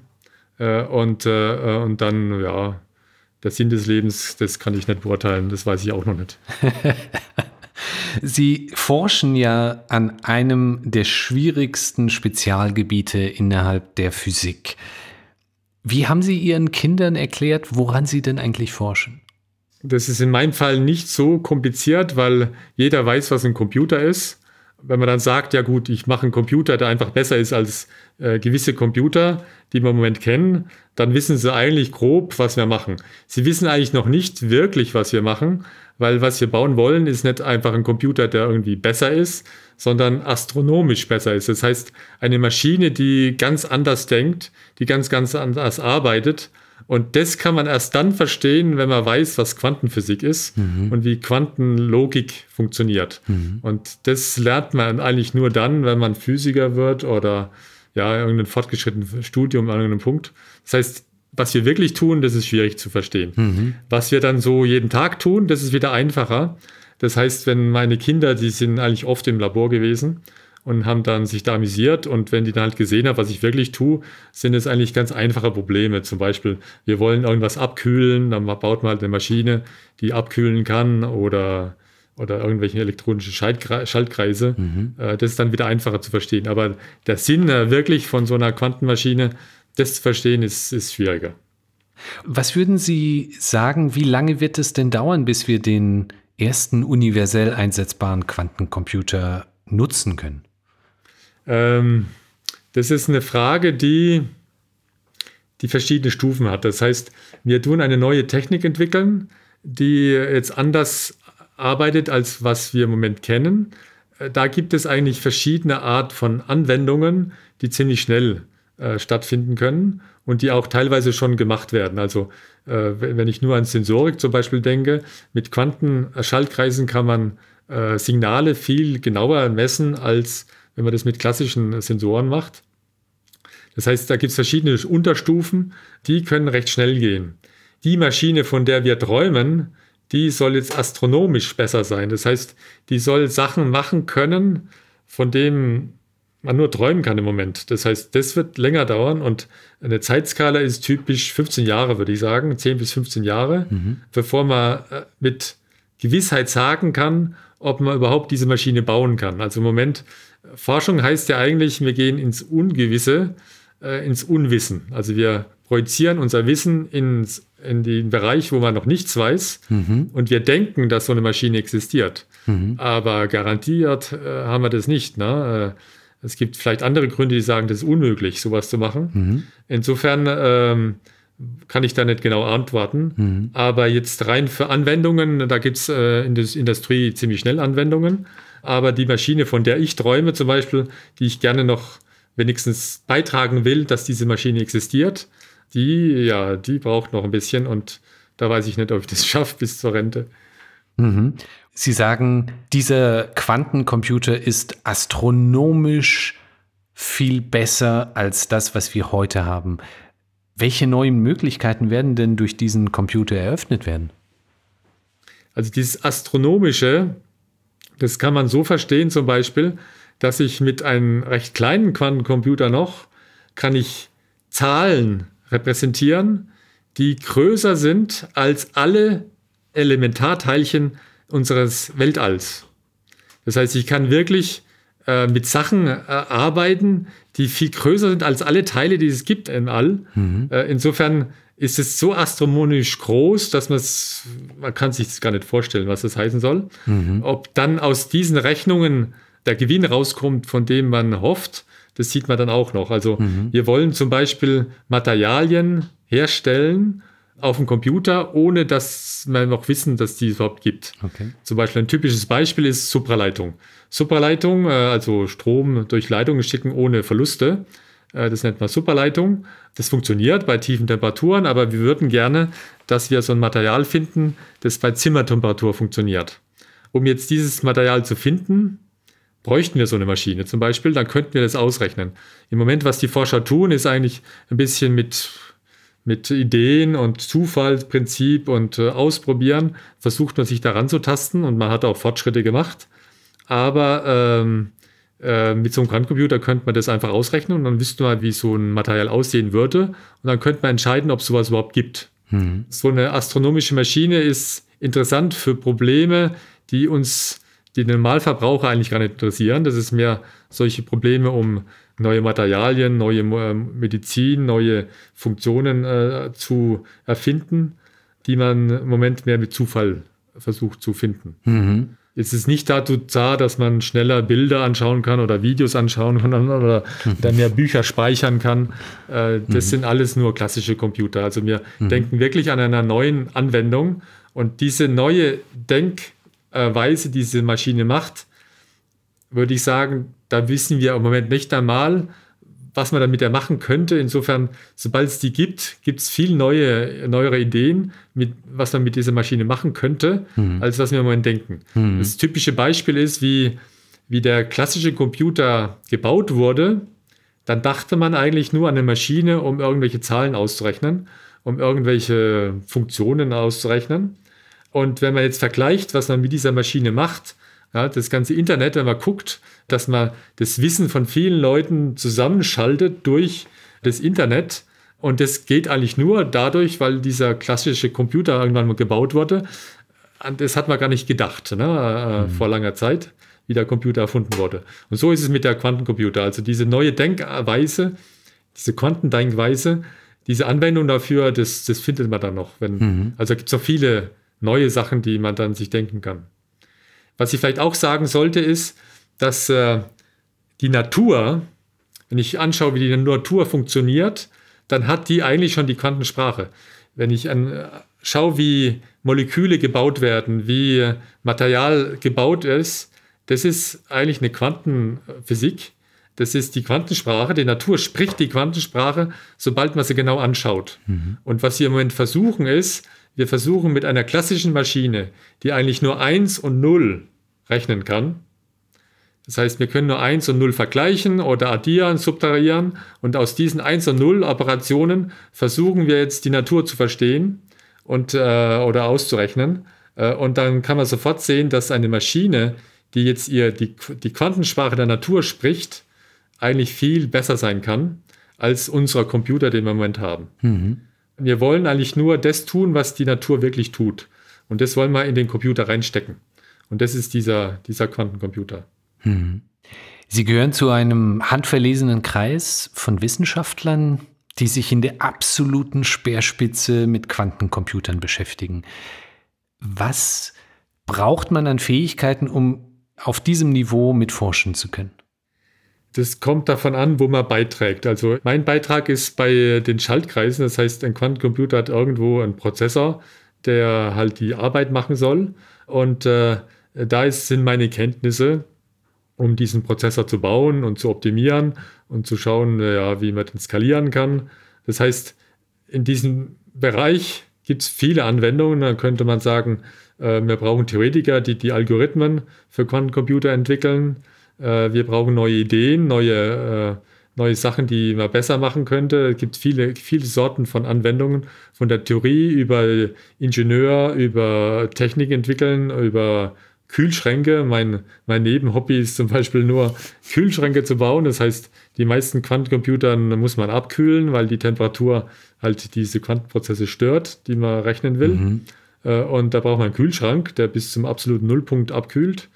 äh, und, äh, und dann, ja, der Sinn des Lebens, das kann ich nicht beurteilen, das weiß ich auch noch nicht. Sie forschen ja an einem der schwierigsten Spezialgebiete innerhalb der Physik. Wie haben Sie Ihren Kindern erklärt, woran Sie denn eigentlich forschen? Das ist in meinem Fall nicht so kompliziert, weil jeder weiß, was ein Computer ist wenn man dann sagt, ja gut, ich mache einen Computer, der einfach besser ist als äh, gewisse Computer, die wir im Moment kennen, dann wissen sie eigentlich grob, was wir machen. Sie wissen eigentlich noch nicht wirklich, was wir machen, weil was wir bauen wollen, ist nicht einfach ein Computer, der irgendwie besser ist, sondern astronomisch besser ist. Das heißt, eine Maschine, die ganz anders denkt, die ganz, ganz anders arbeitet und das kann man erst dann verstehen, wenn man weiß, was Quantenphysik ist mhm. und wie Quantenlogik funktioniert. Mhm. Und das lernt man eigentlich nur dann, wenn man Physiker wird oder ja, irgendein fortgeschrittenes Studium an irgendeinem Punkt. Das heißt, was wir wirklich tun, das ist schwierig zu verstehen. Mhm. Was wir dann so jeden Tag tun, das ist wieder einfacher. Das heißt, wenn meine Kinder, die sind eigentlich oft im Labor gewesen, und haben dann sich da amüsiert. Und wenn die dann halt gesehen haben, was ich wirklich tue, sind es eigentlich ganz einfache Probleme. Zum Beispiel, wir wollen irgendwas abkühlen, dann baut man halt eine Maschine, die abkühlen kann oder oder irgendwelche elektronischen Schaltkreise. Mhm. Äh, das ist dann wieder einfacher zu verstehen. Aber der Sinn äh, wirklich von so einer Quantenmaschine, das zu verstehen, ist, ist schwieriger. Was würden Sie sagen, wie lange wird es denn dauern, bis wir den ersten universell einsetzbaren Quantencomputer nutzen können? Ähm, das ist eine Frage, die, die verschiedene Stufen hat. Das heißt, wir tun eine neue Technik entwickeln, die jetzt anders arbeitet, als was wir im Moment kennen. Äh, da gibt es eigentlich verschiedene Art von Anwendungen, die ziemlich schnell äh, stattfinden können und die auch teilweise schon gemacht werden. Also äh, wenn ich nur an Sensorik zum Beispiel denke, mit Quantenschaltkreisen kann man äh, Signale viel genauer messen als wenn man das mit klassischen Sensoren macht. Das heißt, da gibt es verschiedene Unterstufen, die können recht schnell gehen. Die Maschine, von der wir träumen, die soll jetzt astronomisch besser sein. Das heißt, die soll Sachen machen können, von denen man nur träumen kann im Moment. Das heißt, das wird länger dauern und eine Zeitskala ist typisch 15 Jahre, würde ich sagen, 10 bis 15 Jahre, mhm. bevor man äh, mit Gewissheit sagen kann, ob man überhaupt diese Maschine bauen kann. Also im Moment Forschung heißt ja eigentlich, wir gehen ins Ungewisse, äh, ins Unwissen. Also wir projizieren unser Wissen ins, in den Bereich, wo man noch nichts weiß. Mhm. Und wir denken, dass so eine Maschine existiert. Mhm. Aber garantiert äh, haben wir das nicht. Ne? Äh, es gibt vielleicht andere Gründe, die sagen, das ist unmöglich, sowas zu machen. Mhm. Insofern ähm, kann ich da nicht genau antworten. Mhm. Aber jetzt rein für Anwendungen, da gibt es äh, in der Industrie ziemlich schnell Anwendungen. Aber die Maschine, von der ich träume zum Beispiel, die ich gerne noch wenigstens beitragen will, dass diese Maschine existiert, die, ja, die braucht noch ein bisschen und da weiß ich nicht, ob ich das schaffe bis zur Rente. Mhm. Sie sagen, dieser Quantencomputer ist astronomisch viel besser als das, was wir heute haben. Welche neuen Möglichkeiten werden denn durch diesen Computer eröffnet werden? Also dieses Astronomische, das kann man so verstehen zum Beispiel, dass ich mit einem recht kleinen Quantencomputer noch, kann ich Zahlen repräsentieren, die größer sind als alle Elementarteilchen unseres Weltalls. Das heißt, ich kann wirklich äh, mit Sachen äh, arbeiten, die viel größer sind als alle Teile, die es gibt im All. Mhm. Äh, insofern ist es so astronomisch groß, dass man es, man kann sich das gar nicht vorstellen, was das heißen soll. Mhm. Ob dann aus diesen Rechnungen der Gewinn rauskommt, von dem man hofft, das sieht man dann auch noch. Also mhm. wir wollen zum Beispiel Materialien herstellen auf dem Computer, ohne dass man noch wissen, dass die es überhaupt gibt. Okay. Zum Beispiel ein typisches Beispiel ist Supraleitung. Supraleitung, äh, also Strom durch Leitungen schicken ohne Verluste äh, das nennt man Superleitung. Das funktioniert bei tiefen Temperaturen, aber wir würden gerne, dass wir so ein Material finden, das bei Zimmertemperatur funktioniert. Um jetzt dieses Material zu finden, bräuchten wir so eine Maschine zum Beispiel, dann könnten wir das ausrechnen. Im Moment, was die Forscher tun, ist eigentlich ein bisschen mit, mit Ideen und Zufallsprinzip und äh, Ausprobieren versucht man sich daran zu tasten und man hat auch Fortschritte gemacht. Aber ähm, äh, mit so einem Quantencomputer könnte man das einfach ausrechnen und dann wüsste man, halt, wie so ein Material aussehen würde. Und dann könnte man entscheiden, ob es sowas überhaupt gibt. Mhm. So eine astronomische Maschine ist interessant für Probleme, die uns, die den Normalverbraucher eigentlich gar nicht interessieren. Das ist mehr solche Probleme um neue Materialien, neue äh, Medizin, neue Funktionen äh, zu erfinden, die man im Moment mehr mit Zufall versucht zu finden. Mhm es ist nicht dazu da, dass man schneller Bilder anschauen kann oder Videos anschauen kann oder dann mehr Bücher speichern kann. Äh, das mhm. sind alles nur klassische Computer. Also wir mhm. denken wirklich an einer neuen Anwendung und diese neue Denkweise, die diese Maschine macht, würde ich sagen, da wissen wir im Moment nicht einmal, was man damit ja machen könnte. Insofern, sobald es die gibt, gibt es viel neue, neuere Ideen, mit, was man mit dieser Maschine machen könnte, mhm. als was wir im Moment denken. Mhm. Das typische Beispiel ist, wie, wie der klassische Computer gebaut wurde, dann dachte man eigentlich nur an eine Maschine, um irgendwelche Zahlen auszurechnen, um irgendwelche Funktionen auszurechnen. Und wenn man jetzt vergleicht, was man mit dieser Maschine macht, ja, das ganze Internet, wenn man guckt, dass man das Wissen von vielen Leuten zusammenschaltet durch das Internet. Und das geht eigentlich nur dadurch, weil dieser klassische Computer irgendwann mal gebaut wurde. Und das hat man gar nicht gedacht ne, äh, mhm. vor langer Zeit, wie der Computer erfunden wurde. Und so ist es mit der Quantencomputer. Also diese neue Denkweise, diese Quantendenkweise, diese Anwendung dafür, das, das findet man dann noch. Wenn, mhm. Also gibt es noch viele neue Sachen, die man dann sich denken kann. Was ich vielleicht auch sagen sollte, ist, dass äh, die Natur, wenn ich anschaue, wie die Natur funktioniert, dann hat die eigentlich schon die Quantensprache. Wenn ich an, äh, schaue, wie Moleküle gebaut werden, wie Material gebaut ist, das ist eigentlich eine Quantenphysik. Das ist die Quantensprache. Die Natur spricht die Quantensprache, sobald man sie genau anschaut. Mhm. Und was sie im Moment versuchen, ist, wir versuchen mit einer klassischen Maschine, die eigentlich nur 1 und 0 rechnen kann, das heißt, wir können nur 1 und 0 vergleichen oder addieren, subtrahieren und aus diesen 1 und 0 Operationen versuchen wir jetzt die Natur zu verstehen und, äh, oder auszurechnen. Äh, und dann kann man sofort sehen, dass eine Maschine, die jetzt ihr die, die Quantensprache der Natur spricht, eigentlich viel besser sein kann als unser Computer, den wir im Moment haben. Mhm wir wollen eigentlich nur das tun, was die Natur wirklich tut. Und das wollen wir in den Computer reinstecken. Und das ist dieser, dieser Quantencomputer. Hm. Sie gehören zu einem handverlesenen Kreis von Wissenschaftlern, die sich in der absoluten Speerspitze mit Quantencomputern beschäftigen. Was braucht man an Fähigkeiten, um auf diesem Niveau mitforschen zu können? Das kommt davon an, wo man beiträgt. Also mein Beitrag ist bei den Schaltkreisen. Das heißt, ein Quantencomputer hat irgendwo einen Prozessor, der halt die Arbeit machen soll. Und äh, da sind meine Kenntnisse, um diesen Prozessor zu bauen und zu optimieren und zu schauen, äh, ja, wie man den skalieren kann. Das heißt, in diesem Bereich gibt es viele Anwendungen. Dann könnte man sagen, äh, wir brauchen Theoretiker, die die Algorithmen für Quantencomputer entwickeln äh, wir brauchen neue Ideen, neue, äh, neue Sachen, die man besser machen könnte. Es gibt viele, viele Sorten von Anwendungen, von der Theorie über Ingenieur, über Technik entwickeln, über Kühlschränke. Mein, mein Nebenhobby ist zum Beispiel nur Kühlschränke zu bauen. Das heißt, die meisten Quantencomputer muss man abkühlen, weil die Temperatur halt diese Quantenprozesse stört, die man rechnen will. Mhm. Äh, und da braucht man einen Kühlschrank, der bis zum absoluten Nullpunkt abkühlt.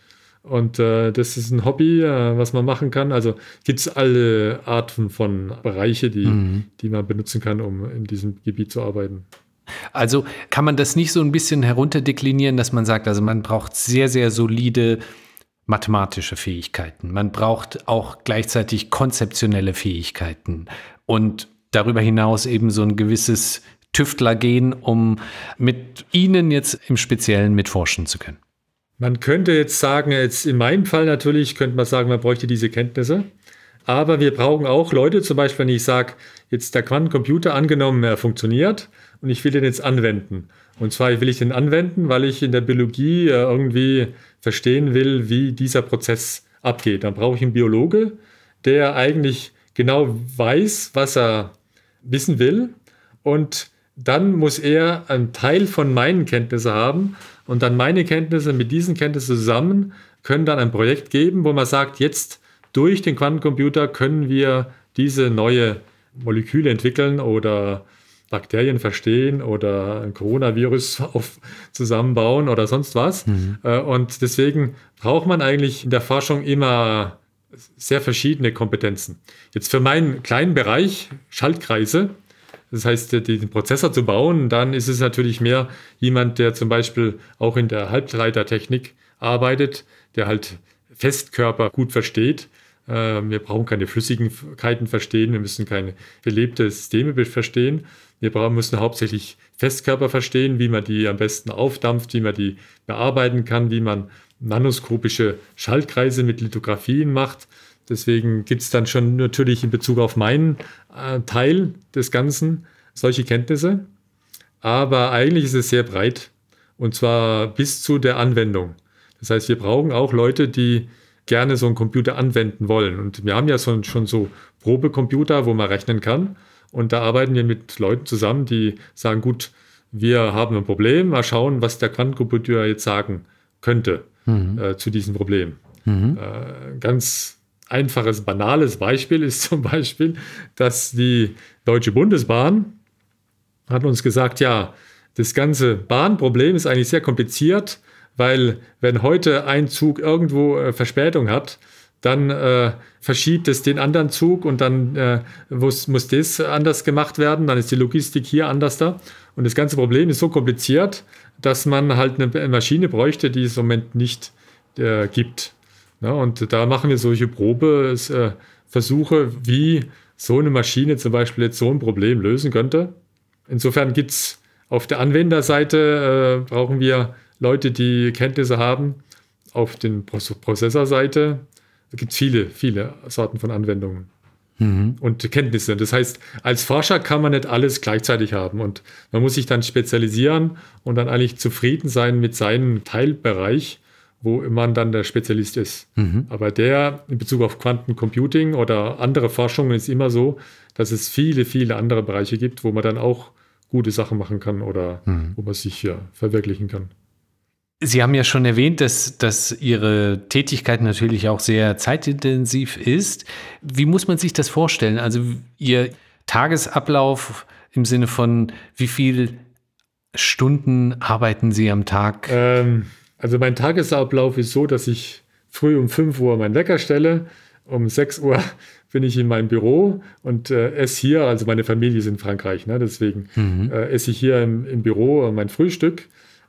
Und äh, das ist ein Hobby, äh, was man machen kann. Also gibt es alle Arten von Bereiche, die, mhm. die man benutzen kann, um in diesem Gebiet zu arbeiten. Also kann man das nicht so ein bisschen herunterdeklinieren, dass man sagt, also man braucht sehr, sehr solide mathematische Fähigkeiten. Man braucht auch gleichzeitig konzeptionelle Fähigkeiten und darüber hinaus eben so ein gewisses Tüftler um mit ihnen jetzt im Speziellen mitforschen zu können. Man könnte jetzt sagen, jetzt in meinem Fall natürlich, könnte man sagen, man bräuchte diese Kenntnisse. Aber wir brauchen auch Leute, zum Beispiel, wenn ich sage, jetzt der Quantencomputer angenommen, er funktioniert und ich will den jetzt anwenden. Und zwar will ich den anwenden, weil ich in der Biologie äh, irgendwie verstehen will, wie dieser Prozess abgeht. Dann brauche ich einen Biologe, der eigentlich genau weiß, was er wissen will. Und dann muss er einen Teil von meinen Kenntnissen haben und dann meine Kenntnisse mit diesen Kenntnissen zusammen können dann ein Projekt geben, wo man sagt, jetzt durch den Quantencomputer können wir diese neue Moleküle entwickeln oder Bakterien verstehen oder ein Coronavirus auf, zusammenbauen oder sonst was. Mhm. Äh, und deswegen braucht man eigentlich in der Forschung immer sehr verschiedene Kompetenzen. Jetzt für meinen kleinen Bereich Schaltkreise das heißt, den Prozessor zu bauen, dann ist es natürlich mehr jemand, der zum Beispiel auch in der Halbleitertechnik arbeitet, der halt Festkörper gut versteht. Ähm, wir brauchen keine Flüssigkeiten verstehen, wir müssen keine belebte Systeme verstehen. Wir müssen hauptsächlich Festkörper verstehen, wie man die am besten aufdampft, wie man die bearbeiten kann, wie man nanoskopische Schaltkreise mit Lithografien macht Deswegen gibt es dann schon natürlich in Bezug auf meinen äh, Teil des Ganzen solche Kenntnisse. Aber eigentlich ist es sehr breit und zwar bis zu der Anwendung. Das heißt, wir brauchen auch Leute, die gerne so einen Computer anwenden wollen. Und wir haben ja schon, schon so Probecomputer, wo man rechnen kann. Und da arbeiten wir mit Leuten zusammen, die sagen, gut, wir haben ein Problem, mal schauen, was der Quantencomputer jetzt sagen könnte mhm. äh, zu diesem Problem. Mhm. Äh, ganz einfaches, banales Beispiel ist zum Beispiel, dass die Deutsche Bundesbahn hat uns gesagt, ja, das ganze Bahnproblem ist eigentlich sehr kompliziert, weil wenn heute ein Zug irgendwo äh, Verspätung hat, dann äh, verschiebt es den anderen Zug und dann äh, muss, muss das anders gemacht werden, dann ist die Logistik hier anders da. Und das ganze Problem ist so kompliziert, dass man halt eine Maschine bräuchte, die es im Moment nicht äh, gibt. Ja, und da machen wir solche Probeversuche, äh, wie so eine Maschine zum Beispiel jetzt so ein Problem lösen könnte. Insofern gibt es auf der Anwenderseite äh, brauchen wir Leute, die Kenntnisse haben. Auf den Prozessorseite gibt es viele, viele Sorten von Anwendungen mhm. und Kenntnisse. Das heißt, als Forscher kann man nicht alles gleichzeitig haben und man muss sich dann spezialisieren und dann eigentlich zufrieden sein mit seinem Teilbereich wo man dann der Spezialist ist. Mhm. Aber der in Bezug auf Quantencomputing oder andere Forschungen ist immer so, dass es viele, viele andere Bereiche gibt, wo man dann auch gute Sachen machen kann oder mhm. wo man sich ja, verwirklichen kann. Sie haben ja schon erwähnt, dass, dass Ihre Tätigkeit natürlich auch sehr zeitintensiv ist. Wie muss man sich das vorstellen? Also Ihr Tagesablauf im Sinne von, wie viele Stunden arbeiten Sie am Tag? Ähm, also mein Tagesablauf ist so, dass ich früh um 5 Uhr meinen Wecker stelle, um 6 Uhr bin ich in meinem Büro und äh, esse hier, also meine Familie ist in Frankreich, ne, deswegen mhm. äh, esse ich hier im, im, Büro mein Frühstück.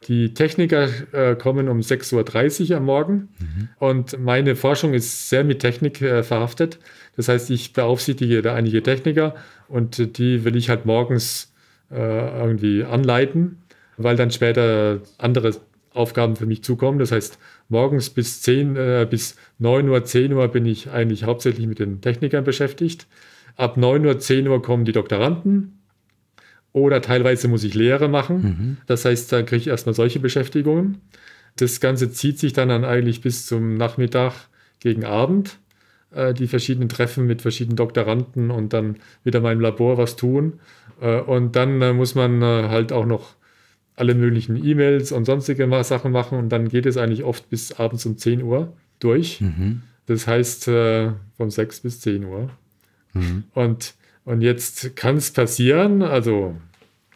Die Techniker äh, kommen um 6.30 Uhr am Morgen mhm. und meine Forschung ist sehr mit Technik äh, verhaftet. Das heißt, ich beaufsichtige da einige Techniker und die will ich halt morgens äh, irgendwie anleiten, weil dann später andere Aufgaben für mich zukommen. Das heißt, morgens bis 10, äh, bis 9 Uhr, 10 Uhr bin ich eigentlich hauptsächlich mit den Technikern beschäftigt. Ab 9 Uhr, 10 Uhr kommen die Doktoranden oder teilweise muss ich Lehre machen. Mhm. Das heißt, da kriege ich erstmal solche Beschäftigungen. Das Ganze zieht sich dann, dann eigentlich bis zum Nachmittag gegen Abend. Äh, die verschiedenen Treffen mit verschiedenen Doktoranden und dann wieder meinem Labor was tun. Äh, und dann äh, muss man äh, halt auch noch alle möglichen E-Mails und sonstige Sachen machen und dann geht es eigentlich oft bis abends um 10 Uhr durch. Mhm. Das heißt äh, von 6 bis 10 Uhr. Mhm. Und, und jetzt kann es passieren, also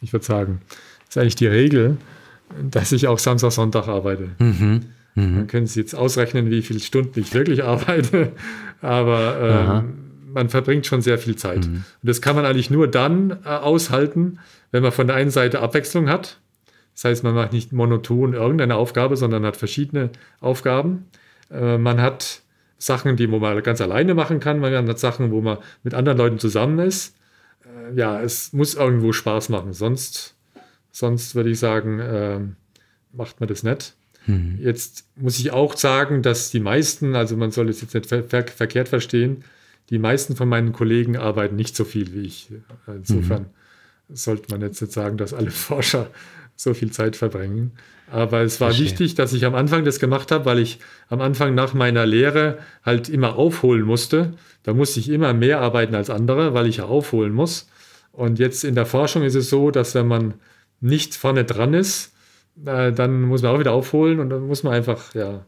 ich würde sagen, ist eigentlich die Regel, dass ich auch Samstag, Sonntag arbeite. Mhm. mhm. Man können Sie jetzt ausrechnen, wie viele Stunden ich wirklich arbeite, aber ähm, man verbringt schon sehr viel Zeit. Mhm. Und das kann man eigentlich nur dann äh, aushalten, wenn man von der einen Seite Abwechslung hat das heißt, man macht nicht monoton irgendeine Aufgabe, sondern hat verschiedene Aufgaben. Äh, man hat Sachen, die man ganz alleine machen kann. Man hat Sachen, wo man mit anderen Leuten zusammen ist. Äh, ja, es muss irgendwo Spaß machen. Sonst, sonst würde ich sagen, äh, macht man das nicht. Hm. Jetzt muss ich auch sagen, dass die meisten, also man soll es jetzt nicht ver ver verkehrt verstehen, die meisten von meinen Kollegen arbeiten nicht so viel wie ich. Insofern mhm. sollte man jetzt nicht sagen, dass alle Forscher so viel Zeit verbringen. Aber es war Verstehen. wichtig, dass ich am Anfang das gemacht habe, weil ich am Anfang nach meiner Lehre halt immer aufholen musste. Da musste ich immer mehr arbeiten als andere, weil ich ja aufholen muss. Und jetzt in der Forschung ist es so, dass wenn man nicht vorne dran ist, äh, dann muss man auch wieder aufholen und dann muss man einfach ja,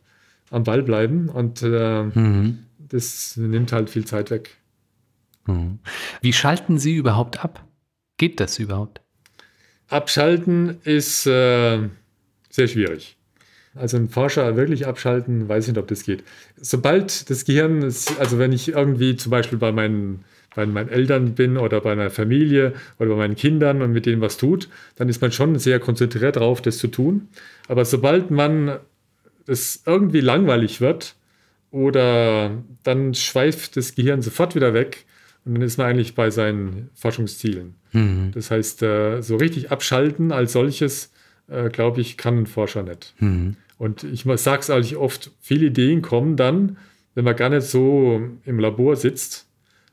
am Ball bleiben. Und äh, mhm. das nimmt halt viel Zeit weg. Mhm. Wie schalten Sie überhaupt ab? Geht das überhaupt? Abschalten ist äh, sehr schwierig. Also ein Forscher wirklich abschalten, weiß ich nicht, ob das geht. Sobald das Gehirn, ist, also wenn ich irgendwie zum Beispiel bei meinen, bei meinen Eltern bin oder bei einer Familie oder bei meinen Kindern und mit denen was tut, dann ist man schon sehr konzentriert darauf, das zu tun. Aber sobald man es irgendwie langweilig wird oder dann schweift das Gehirn sofort wieder weg und dann ist man eigentlich bei seinen Forschungszielen. Mhm. Das heißt, äh, so richtig abschalten als solches, äh, glaube ich, kann ein Forscher nicht. Mhm. Und ich sage es eigentlich oft, viele Ideen kommen dann, wenn man gar nicht so im Labor sitzt,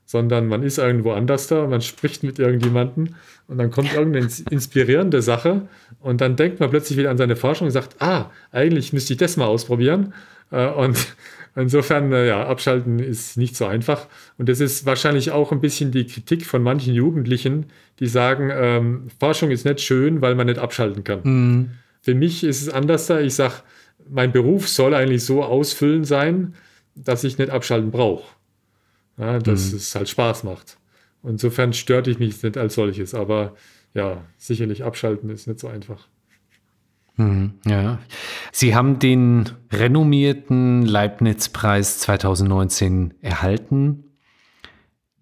sondern man ist irgendwo anders da, man spricht mit irgendjemandem und dann kommt irgendeine inspirierende Sache und dann denkt man plötzlich wieder an seine Forschung und sagt, ah, eigentlich müsste ich das mal ausprobieren. Äh, und Insofern, äh, ja, abschalten ist nicht so einfach. Und das ist wahrscheinlich auch ein bisschen die Kritik von manchen Jugendlichen, die sagen, ähm, Forschung ist nicht schön, weil man nicht abschalten kann. Mhm. Für mich ist es anders da. Ich sage, mein Beruf soll eigentlich so ausfüllend sein, dass ich nicht abschalten brauche. Ja, dass mhm. es halt Spaß macht. Insofern stört ich mich nicht als solches. Aber ja, sicherlich abschalten ist nicht so einfach. Mhm, ja. Sie haben den renommierten Leibniz-Preis 2019 erhalten.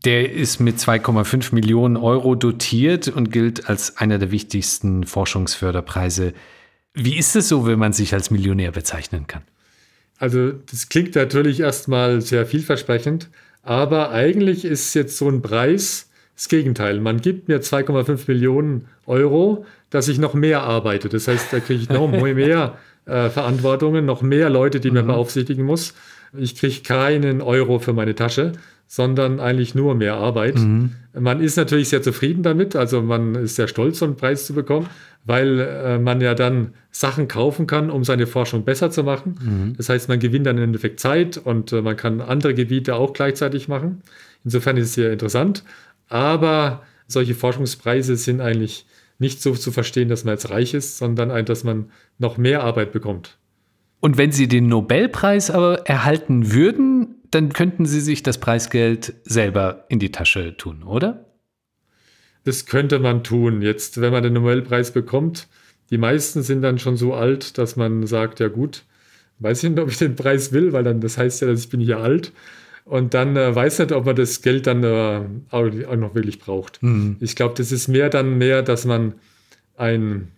Der ist mit 2,5 Millionen Euro dotiert und gilt als einer der wichtigsten Forschungsförderpreise. Wie ist es so, wenn man sich als Millionär bezeichnen kann? Also, das klingt natürlich erstmal sehr vielversprechend, aber eigentlich ist jetzt so ein Preis das Gegenteil. Man gibt mir 2,5 Millionen Euro, dass ich noch mehr arbeite. Das heißt, da kriege ich noch mehr äh, Verantwortungen, noch mehr Leute, die mhm. man beaufsichtigen muss. Ich kriege keinen Euro für meine Tasche, sondern eigentlich nur mehr Arbeit. Mhm. Man ist natürlich sehr zufrieden damit, also man ist sehr stolz, so einen Preis zu bekommen, weil äh, man ja dann Sachen kaufen kann, um seine Forschung besser zu machen. Mhm. Das heißt, man gewinnt dann im Endeffekt Zeit und äh, man kann andere Gebiete auch gleichzeitig machen. Insofern ist es sehr interessant. Aber solche Forschungspreise sind eigentlich nicht so zu verstehen, dass man jetzt reich ist, sondern dass man noch mehr Arbeit bekommt. Und wenn sie den Nobelpreis aber erhalten würden, dann könnten sie sich das Preisgeld selber in die Tasche tun, oder? Das könnte man tun. Jetzt, wenn man den Nobelpreis bekommt, die meisten sind dann schon so alt, dass man sagt, ja gut, weiß ich nicht, ob ich den Preis will, weil dann das heißt ja, dass ich bin hier alt und dann äh, weiß nicht, ob man das Geld dann äh, auch, noch wirklich braucht. Mhm. Ich glaube, das ist mehr dann mehr, dass man ein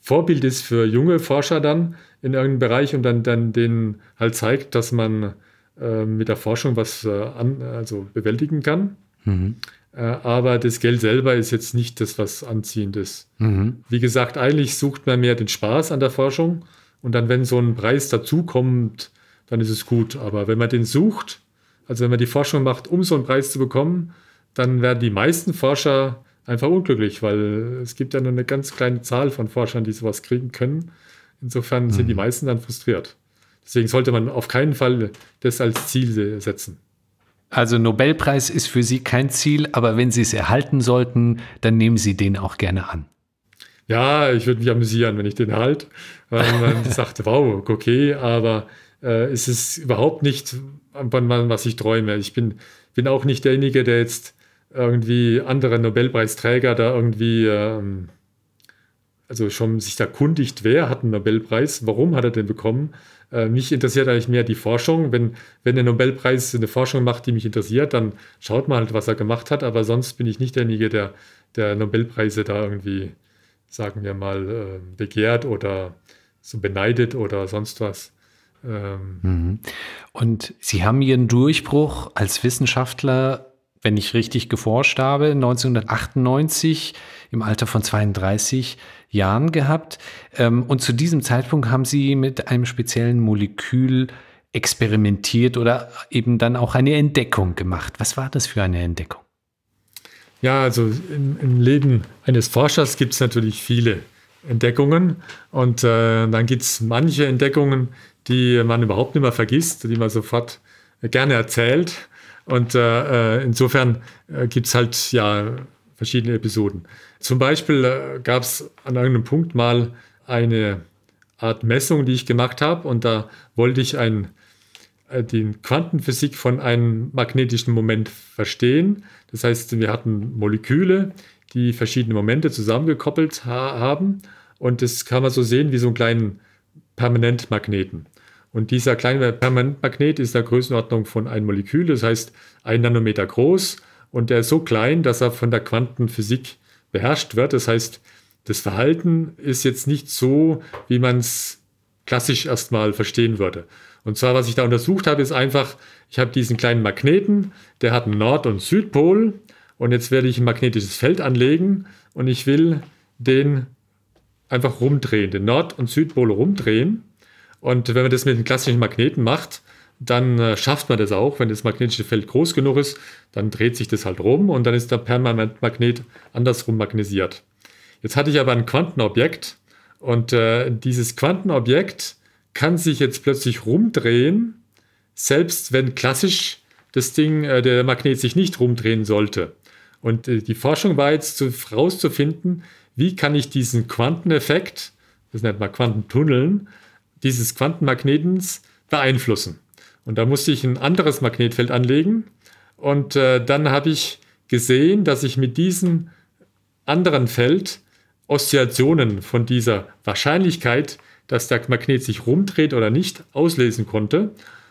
Vorbild ist für junge Forscher dann in irgendeinem Bereich und dann, dann denen halt zeigt, dass man äh, mit der Forschung was äh, an, also bewältigen kann. Mhm. Äh, aber das Geld selber ist jetzt nicht das, was anziehend ist. Mhm. Wie gesagt, eigentlich sucht man mehr den Spaß an der Forschung und dann, wenn so ein Preis dazukommt, dann ist es gut. Aber wenn man den sucht, also wenn man die Forschung macht, um so einen Preis zu bekommen, dann werden die meisten Forscher einfach unglücklich, weil es gibt ja nur eine ganz kleine Zahl von Forschern, die sowas kriegen können. Insofern mhm. sind die mhm. meisten dann frustriert. Deswegen sollte man auf keinen Fall das als Ziel setzen. Also Nobelpreis ist für Sie kein Ziel, aber wenn Sie es erhalten sollten, dann nehmen Sie den auch gerne an. Ja, ich würde mich amüsieren, wenn ich den erhalte, weil man sagt, wow, okay, aber äh, ist es überhaupt nicht von was ich träume. Ich bin, bin auch nicht derjenige, der jetzt irgendwie andere Nobelpreisträger da irgendwie, ähm, also schon sich da kundigt, wer hat einen Nobelpreis, warum hat er den bekommen. Äh, mich interessiert eigentlich mehr die Forschung. Wenn, wenn der Nobelpreis eine Forschung macht, die mich interessiert, dann schaut man halt, was er gemacht hat. Aber sonst bin ich nicht derjenige, der, der Nobelpreise da irgendwie, sagen wir mal, äh, begehrt oder so beneidet oder sonst was. Ähm mhm. Und Sie haben Ihren Durchbruch als Wissenschaftler, wenn ich richtig geforscht habe, 1998 im Alter von 32 Jahren gehabt. Ähm, und zu diesem Zeitpunkt haben Sie mit einem speziellen Molekül experimentiert oder eben dann auch eine Entdeckung gemacht. Was war das für eine Entdeckung? Ja, also im, im Leben eines Forschers gibt es natürlich viele Entdeckungen und äh, dann gibt es manche Entdeckungen, die man überhaupt nicht mehr vergisst, die man sofort gerne erzählt. Und äh, äh insofern äh, gibt es halt ja verschiedene Episoden. Zum Beispiel äh, gab es an irgendeinem Punkt mal eine Art Messung, die ich gemacht habe, und da wollte ich ein, äh, die Quantenphysik von einem magnetischen Moment verstehen. Das heißt, wir hatten Moleküle, die verschiedene Momente zusammengekoppelt ha haben. Und das kann man so sehen wie so einen kleinen Permanentmagneten. Und dieser kleine Permanentmagnet ist der Größenordnung von einem Molekül, das heißt ein Nanometer groß und der ist so klein, dass er von der Quantenphysik beherrscht wird. Das heißt, das Verhalten ist jetzt nicht so, wie man es klassisch erstmal verstehen würde. Und zwar, was ich da untersucht habe, ist einfach, ich habe diesen kleinen Magneten, der hat einen Nord- und Südpol und jetzt werde ich ein magnetisches Feld anlegen und ich will den einfach rumdrehen, den Nord- und Südpol rumdrehen. Und wenn man das mit den klassischen Magneten macht, dann äh, schafft man das auch. Wenn das magnetische Feld groß genug ist, dann dreht sich das halt rum und dann ist der permanent Magnet andersrum magnetisiert. Jetzt hatte ich aber ein Quantenobjekt und äh, dieses Quantenobjekt kann sich jetzt plötzlich rumdrehen, selbst wenn klassisch das Ding, äh, der Magnet sich nicht rumdrehen sollte. Und äh, die Forschung war jetzt zu, wie kann ich diesen Quanteneffekt, das nennt man Quantentunneln, dieses Quantenmagnetens beeinflussen. Und da musste ich ein anderes Magnetfeld anlegen. Und äh, dann habe ich gesehen, dass ich mit diesem anderen Feld Oszillationen von dieser Wahrscheinlichkeit, dass der Magnet sich rumdreht oder nicht, auslesen konnte.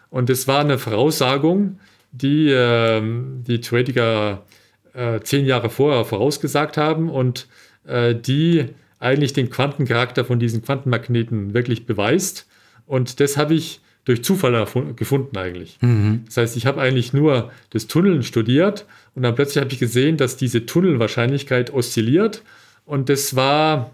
Und es war eine Voraussagung, die äh, die Theoretiker äh, zehn Jahre vorher vorausgesagt haben. Und äh, die eigentlich den Quantencharakter von diesen Quantenmagneten wirklich beweist. Und das habe ich durch Zufall gefunden eigentlich. Mhm. Das heißt, ich habe eigentlich nur das Tunneln studiert und dann plötzlich habe ich gesehen, dass diese Tunnelwahrscheinlichkeit oszilliert. Und das war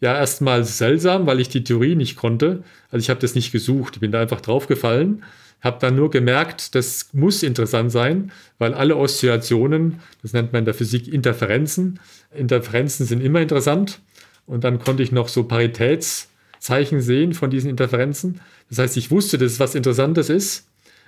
ja erstmal seltsam, weil ich die Theorie nicht konnte. Also ich habe das nicht gesucht, ich bin da einfach draufgefallen. gefallen habe dann nur gemerkt, das muss interessant sein, weil alle Oszillationen, das nennt man in der Physik Interferenzen, Interferenzen sind immer interessant. Und dann konnte ich noch so Paritätszeichen sehen von diesen Interferenzen. Das heißt, ich wusste, dass es was Interessantes ist,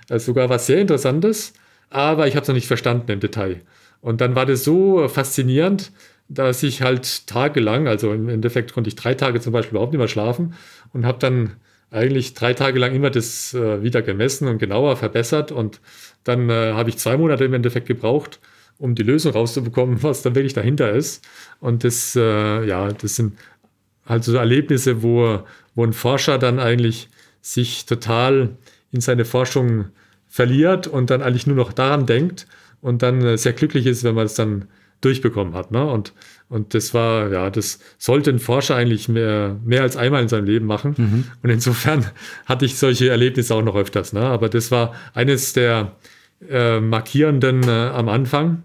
also sogar was sehr Interessantes, aber ich habe es noch nicht verstanden im Detail. Und dann war das so faszinierend, dass ich halt tagelang, also im Endeffekt konnte ich drei Tage zum Beispiel überhaupt nicht mehr schlafen und habe dann eigentlich drei Tage lang immer das äh, wieder gemessen und genauer verbessert. Und dann äh, habe ich zwei Monate im Endeffekt gebraucht, um die Lösung rauszubekommen, was dann wirklich dahinter ist. Und das, äh, ja, das sind halt so Erlebnisse, wo, wo ein Forscher dann eigentlich sich total in seine Forschung verliert und dann eigentlich nur noch daran denkt und dann äh, sehr glücklich ist, wenn man es dann durchbekommen hat. Ne? Und und das war, ja, das sollte ein Forscher eigentlich mehr, mehr als einmal in seinem Leben machen. Mhm. Und insofern hatte ich solche Erlebnisse auch noch öfters. Ne? Aber das war eines der äh, markierenden äh, am Anfang.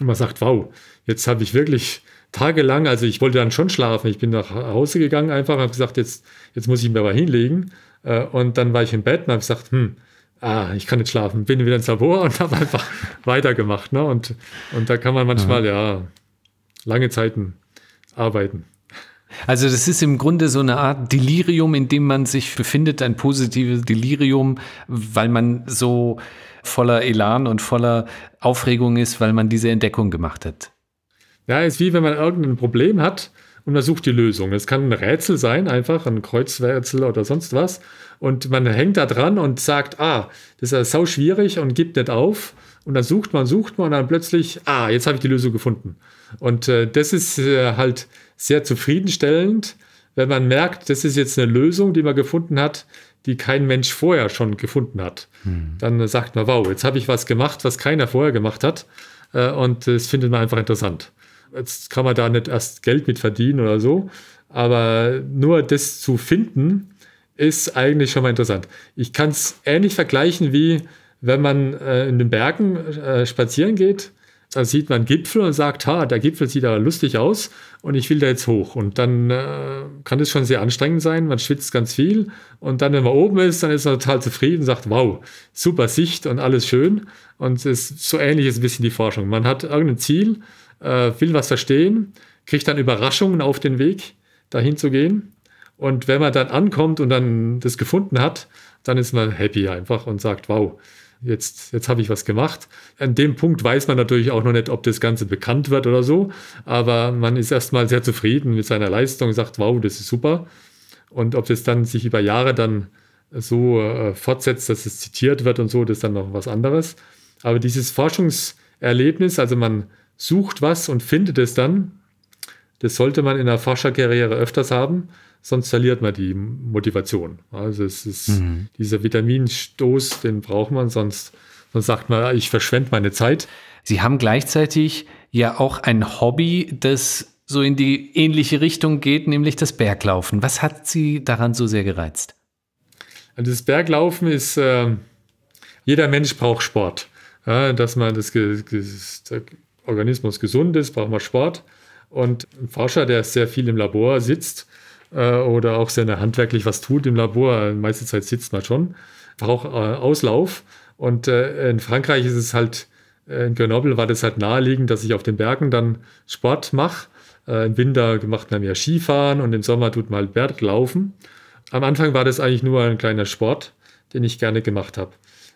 Und man sagt, wow, jetzt habe ich wirklich tagelang, also ich wollte dann schon schlafen. Ich bin nach Hause gegangen einfach und habe gesagt, jetzt, jetzt muss ich mir mal hinlegen. Äh, und dann war ich im Bett und habe gesagt, hm, ah, ich kann nicht schlafen. Bin wieder ins Labor und habe einfach weitergemacht. Ne? Und, und da kann man manchmal, Aha. ja lange Zeiten arbeiten. Also das ist im Grunde so eine Art Delirium, in dem man sich befindet, ein positives Delirium, weil man so voller Elan und voller Aufregung ist, weil man diese Entdeckung gemacht hat. Ja, ist wie wenn man irgendein Problem hat und man sucht die Lösung. Es kann ein Rätsel sein, einfach ein Kreuzrätsel oder sonst was. Und man hängt da dran und sagt, ah, das ist ja sau schwierig und gibt nicht auf. Und dann sucht man, sucht man und dann plötzlich, ah, jetzt habe ich die Lösung gefunden. Und äh, das ist äh, halt sehr zufriedenstellend, wenn man merkt, das ist jetzt eine Lösung, die man gefunden hat, die kein Mensch vorher schon gefunden hat. Hm. Dann sagt man, wow, jetzt habe ich was gemacht, was keiner vorher gemacht hat. Äh, und das findet man einfach interessant. Jetzt kann man da nicht erst Geld mit verdienen oder so. Aber nur das zu finden, ist eigentlich schon mal interessant. Ich kann es ähnlich vergleichen wie wenn man äh, in den Bergen äh, spazieren geht da sieht man Gipfel und sagt, ha, der Gipfel sieht aber lustig aus und ich will da jetzt hoch. Und dann äh, kann das schon sehr anstrengend sein, man schwitzt ganz viel und dann, wenn man oben ist, dann ist man total zufrieden und sagt, wow, super Sicht und alles schön. Und es, so ähnlich ist ein bisschen die Forschung. Man hat irgendein Ziel, äh, will was verstehen, kriegt dann Überraschungen auf den Weg, dahin zu gehen. Und wenn man dann ankommt und dann das gefunden hat, dann ist man happy einfach und sagt, wow, jetzt, jetzt habe ich was gemacht. An dem Punkt weiß man natürlich auch noch nicht, ob das Ganze bekannt wird oder so, aber man ist erstmal sehr zufrieden mit seiner Leistung, sagt, wow, das ist super. Und ob das dann sich über Jahre dann so äh, fortsetzt, dass es zitiert wird und so, das ist dann noch was anderes. Aber dieses Forschungserlebnis, also man sucht was und findet es dann, das sollte man in der Forscherkarriere öfters haben, sonst verliert man die Motivation. Also es ist mhm. dieser Vitaminstoß, den braucht man, sonst, sonst sagt man, ich verschwende meine Zeit. Sie haben gleichzeitig ja auch ein Hobby, das so in die ähnliche Richtung geht, nämlich das Berglaufen. Was hat Sie daran so sehr gereizt? Also das Berglaufen ist, äh, jeder Mensch braucht Sport. Ja, dass man das, das, der Organismus gesund ist, braucht man Sport. Und ein Forscher, der sehr viel im Labor sitzt äh, oder auch sehr handwerklich was tut im Labor, meiste Zeit sitzt man schon, braucht äh, Auslauf. Und äh, in Frankreich ist es halt, äh, in Grenoble war das halt naheliegend, dass ich auf den Bergen dann Sport mache. Äh, Im Winter macht man mehr Skifahren und im Sommer tut man halt Berglaufen. Am Anfang war das eigentlich nur ein kleiner Sport, den ich gerne gemacht habe.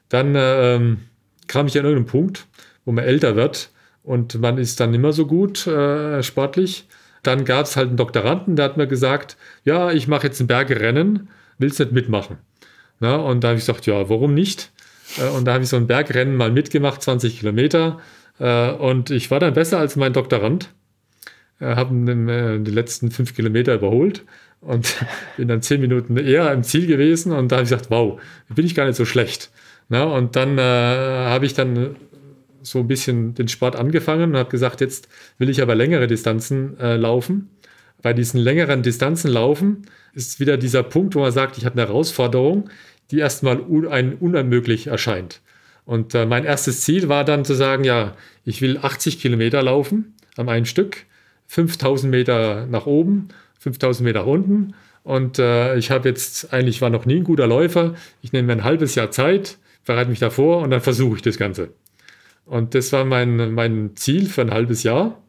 Dann äh, ähm, kam ich an irgendeinen Punkt, wo man älter wird und man ist dann immer so gut äh, sportlich. Dann gab es halt einen Doktoranden, der hat mir gesagt, ja, ich mache jetzt ein Bergrennen, willst nicht mitmachen? Na, und da habe ich gesagt, ja, warum nicht? Äh, und da habe ich so ein Bergrennen mal mitgemacht, 20 Kilometer. Äh, und ich war dann besser als mein Doktorand, äh, habe ihn äh, die letzten fünf Kilometer überholt und bin dann zehn Minuten eher im Ziel gewesen. Und da habe ich gesagt, wow, bin ich gar nicht so schlecht. Na, und dann äh, habe ich dann so ein bisschen den Sport angefangen und habe gesagt, jetzt will ich aber längere Distanzen äh, laufen. Bei diesen längeren Distanzen laufen ist wieder dieser Punkt, wo man sagt, ich habe eine Herausforderung, die erstmal un ein unermöglich erscheint. Und äh, mein erstes Ziel war dann zu sagen, ja, ich will 80 Kilometer laufen am einen Stück, 5000 Meter nach oben, 5000 Meter nach unten. Und äh, ich habe jetzt eigentlich war noch nie ein guter Läufer. Ich nehme mir ein halbes Jahr Zeit, bereite mich davor und dann versuche ich das Ganze. Und das war mein, mein Ziel für ein halbes Jahr.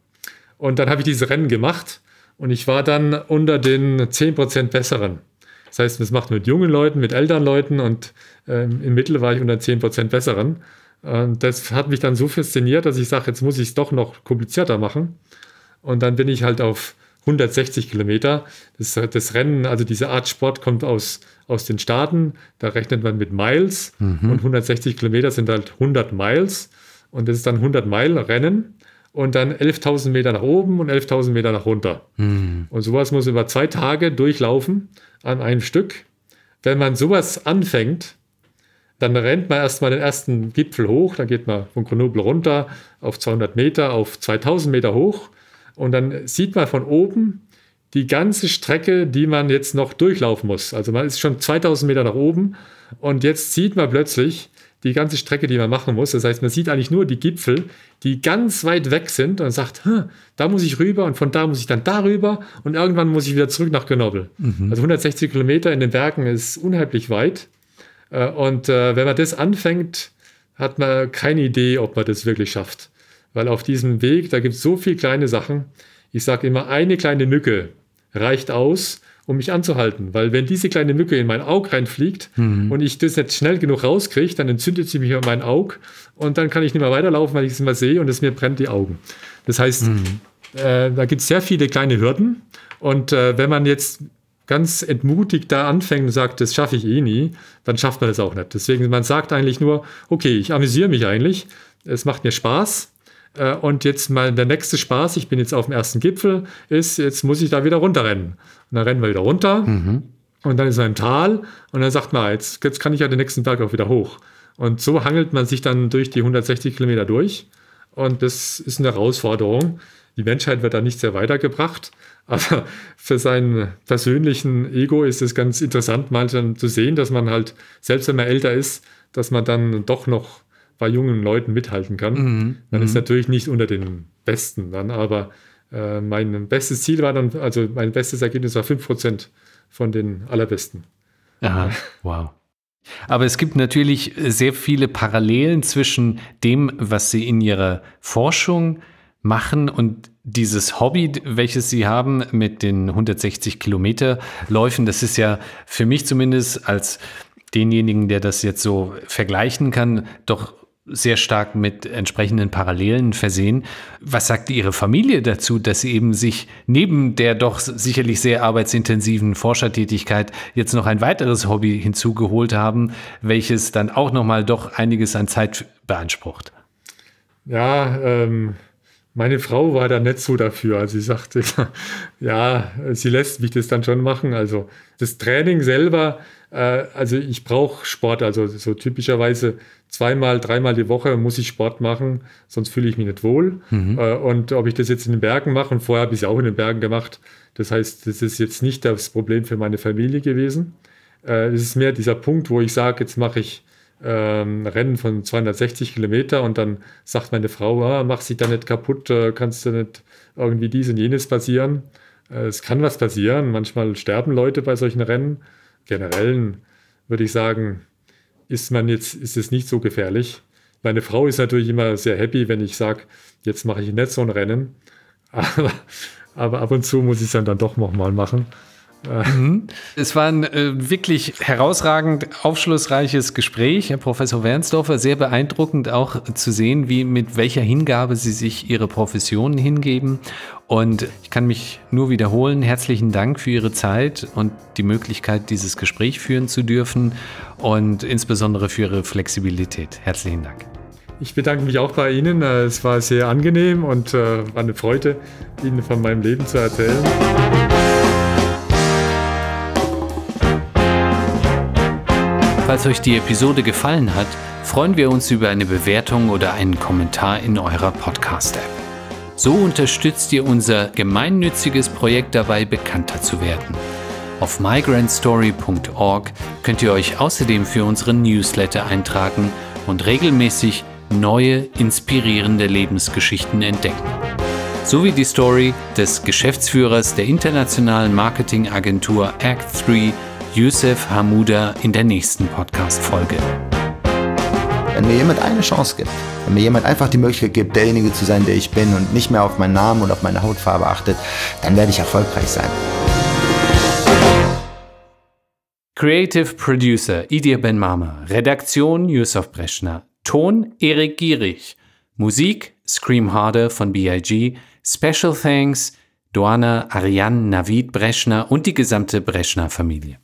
Und dann habe ich diese Rennen gemacht und ich war dann unter den 10% Besseren. Das heißt, das macht mit jungen Leuten, mit älteren Leuten und äh, im Mittel war ich unter 10% Besseren. Und das hat mich dann so fasziniert, dass ich sage, jetzt muss ich es doch noch komplizierter machen. Und dann bin ich halt auf 160 Kilometer. Das, das, Rennen, also diese Art Sport kommt aus, aus den Staaten. Da rechnet man mit Miles mhm. und 160 Kilometer sind halt 100 Miles. Und das ist dann 100 Meilen Rennen und dann 11.000 Meter nach oben und 11.000 Meter nach runter. Mhm. Und sowas muss über zwei Tage durchlaufen an einem Stück. Wenn man sowas anfängt, dann rennt man erstmal den ersten Gipfel hoch, dann geht man von Grenoble runter auf 200 Meter, auf 2000 Meter hoch und dann sieht man von oben die ganze Strecke, die man jetzt noch durchlaufen muss. Also man ist schon 2000 Meter nach oben und jetzt sieht man plötzlich, die ganze Strecke, die man machen muss. Das heißt, man sieht eigentlich nur die Gipfel, die ganz weit weg sind und sagt, da muss ich rüber und von da muss ich dann darüber und irgendwann muss ich wieder zurück nach Grenoble. Mhm. Also 160 Kilometer in den Bergen ist unheimlich weit. Äh, und äh, wenn man das anfängt, hat man keine Idee, ob man das wirklich schafft. Weil auf diesem Weg, da gibt es so viele kleine Sachen. Ich sage immer, eine kleine Mücke reicht aus, um mich anzuhalten. Weil wenn diese kleine Mücke in mein Auge reinfliegt mhm. und ich das nicht schnell genug rauskriege, dann entzündet sie mich an mein Auge und dann kann ich nicht mehr weiterlaufen, weil ich es nicht sehe und es mir brennt die Augen. Das heißt, mhm. äh, da gibt es sehr viele kleine Hürden. Und äh, wenn man jetzt ganz entmutigt da anfängt und sagt, das schaffe ich eh nie, dann schafft man das auch nicht. Deswegen, man sagt eigentlich nur, okay, ich amüsiere mich eigentlich, es macht mir Spaß äh, und jetzt mal der nächste Spaß, ich bin jetzt auf dem ersten Gipfel, ist, jetzt muss ich da wieder runterrennen. Und dann rennen wir wieder runter mhm. und dann ist er im Tal und dann sagt man, ah, jetzt, jetzt kann ich ja den nächsten Tag auch wieder hoch. Und so hangelt man sich dann durch die 160 Kilometer durch. Und das ist eine Herausforderung. Die Menschheit wird da nicht sehr weitergebracht, aber für seinen persönlichen Ego ist es ganz interessant, mal zu sehen, dass man halt, selbst wenn man älter ist, dass man dann doch noch bei jungen Leuten mithalten kann. Mhm. Dann ist mhm. natürlich nicht unter den Besten dann, aber äh, mein bestes Ziel war dann, also mein bestes Ergebnis war 5% von den allerbesten. Aha, wow. Aber es gibt natürlich sehr viele Parallelen zwischen dem, was Sie in Ihrer Forschung machen und dieses Hobby, welches Sie haben mit den 160 Kilometer Läufen. Das ist ja für mich zumindest als denjenigen, der das jetzt so vergleichen kann, doch sehr stark mit entsprechenden Parallelen versehen. Was sagte Ihre Familie dazu, dass Sie eben sich neben der doch sicherlich sehr arbeitsintensiven Forschertätigkeit jetzt noch ein weiteres Hobby hinzugeholt haben, welches dann auch nochmal doch einiges an Zeit beansprucht? Ja, ähm, meine Frau war da nicht so dafür. Also sie sagte, ja, sie lässt mich das dann schon machen. Also das Training selber äh, also ich brauche Sport, also so typischerweise zweimal, dreimal die Woche muss ich Sport machen, sonst fühle ich mich nicht wohl. Mhm. Äh, und ob ich das jetzt in den Bergen mache, und vorher habe ich es auch in den Bergen gemacht, das heißt, das ist jetzt nicht das Problem für meine Familie gewesen. Äh, es ist mehr dieser Punkt, wo ich sage, jetzt mache ich ähm, Rennen von 260 Kilometer und dann sagt meine Frau, ah, mach sie da nicht kaputt, kannst du nicht irgendwie dies und jenes passieren. es kann was passieren, manchmal sterben Leute bei solchen Rennen. Generellen würde ich sagen, ist man jetzt, ist es nicht so gefährlich. Meine Frau ist natürlich immer sehr happy, wenn ich sage, jetzt mache ich nicht so ein Rennen. Aber, aber ab und zu muss ich es dann, dann doch nochmal machen. Mhm. Es war ein äh, wirklich herausragend aufschlussreiches Gespräch, Herr Professor Wernsdorfer. Sehr beeindruckend auch zu sehen, wie mit welcher Hingabe Sie sich Ihre Profession hingeben. Und ich kann mich nur wiederholen, herzlichen Dank für Ihre Zeit und die Möglichkeit, dieses Gespräch führen zu dürfen und insbesondere für Ihre Flexibilität. Herzlichen Dank. Ich bedanke mich auch bei Ihnen. Äh, es war sehr angenehm und äh, war eine Freude, Ihnen von meinem Leben zu erzählen. Falls euch die Episode gefallen hat, freuen wir uns über eine Bewertung oder einen Kommentar in eurer Podcast-App. So unterstützt ihr unser gemeinnütziges Projekt dabei, bekannter zu werden. Auf migrantstory.org könnt ihr euch außerdem für unseren Newsletter eintragen und regelmäßig neue, inspirierende Lebensgeschichten entdecken. Sowie die Story des Geschäftsführers der internationalen Marketingagentur Act 3 Youssef Hamuda in der nächsten Podcast-Folge. Wenn mir jemand eine Chance gibt, wenn mir jemand einfach die Möglichkeit gibt, derjenige zu sein, der ich bin und nicht mehr auf meinen Namen und auf meine Hautfarbe achtet, dann werde ich erfolgreich sein. Creative Producer Idir Ben Mama, Redaktion Yusuf Breschner, Ton Erik Gierig, Musik Scream Harder von BIG, Special Thanks Doana Ariane Navid Breschner und die gesamte Breschner Familie.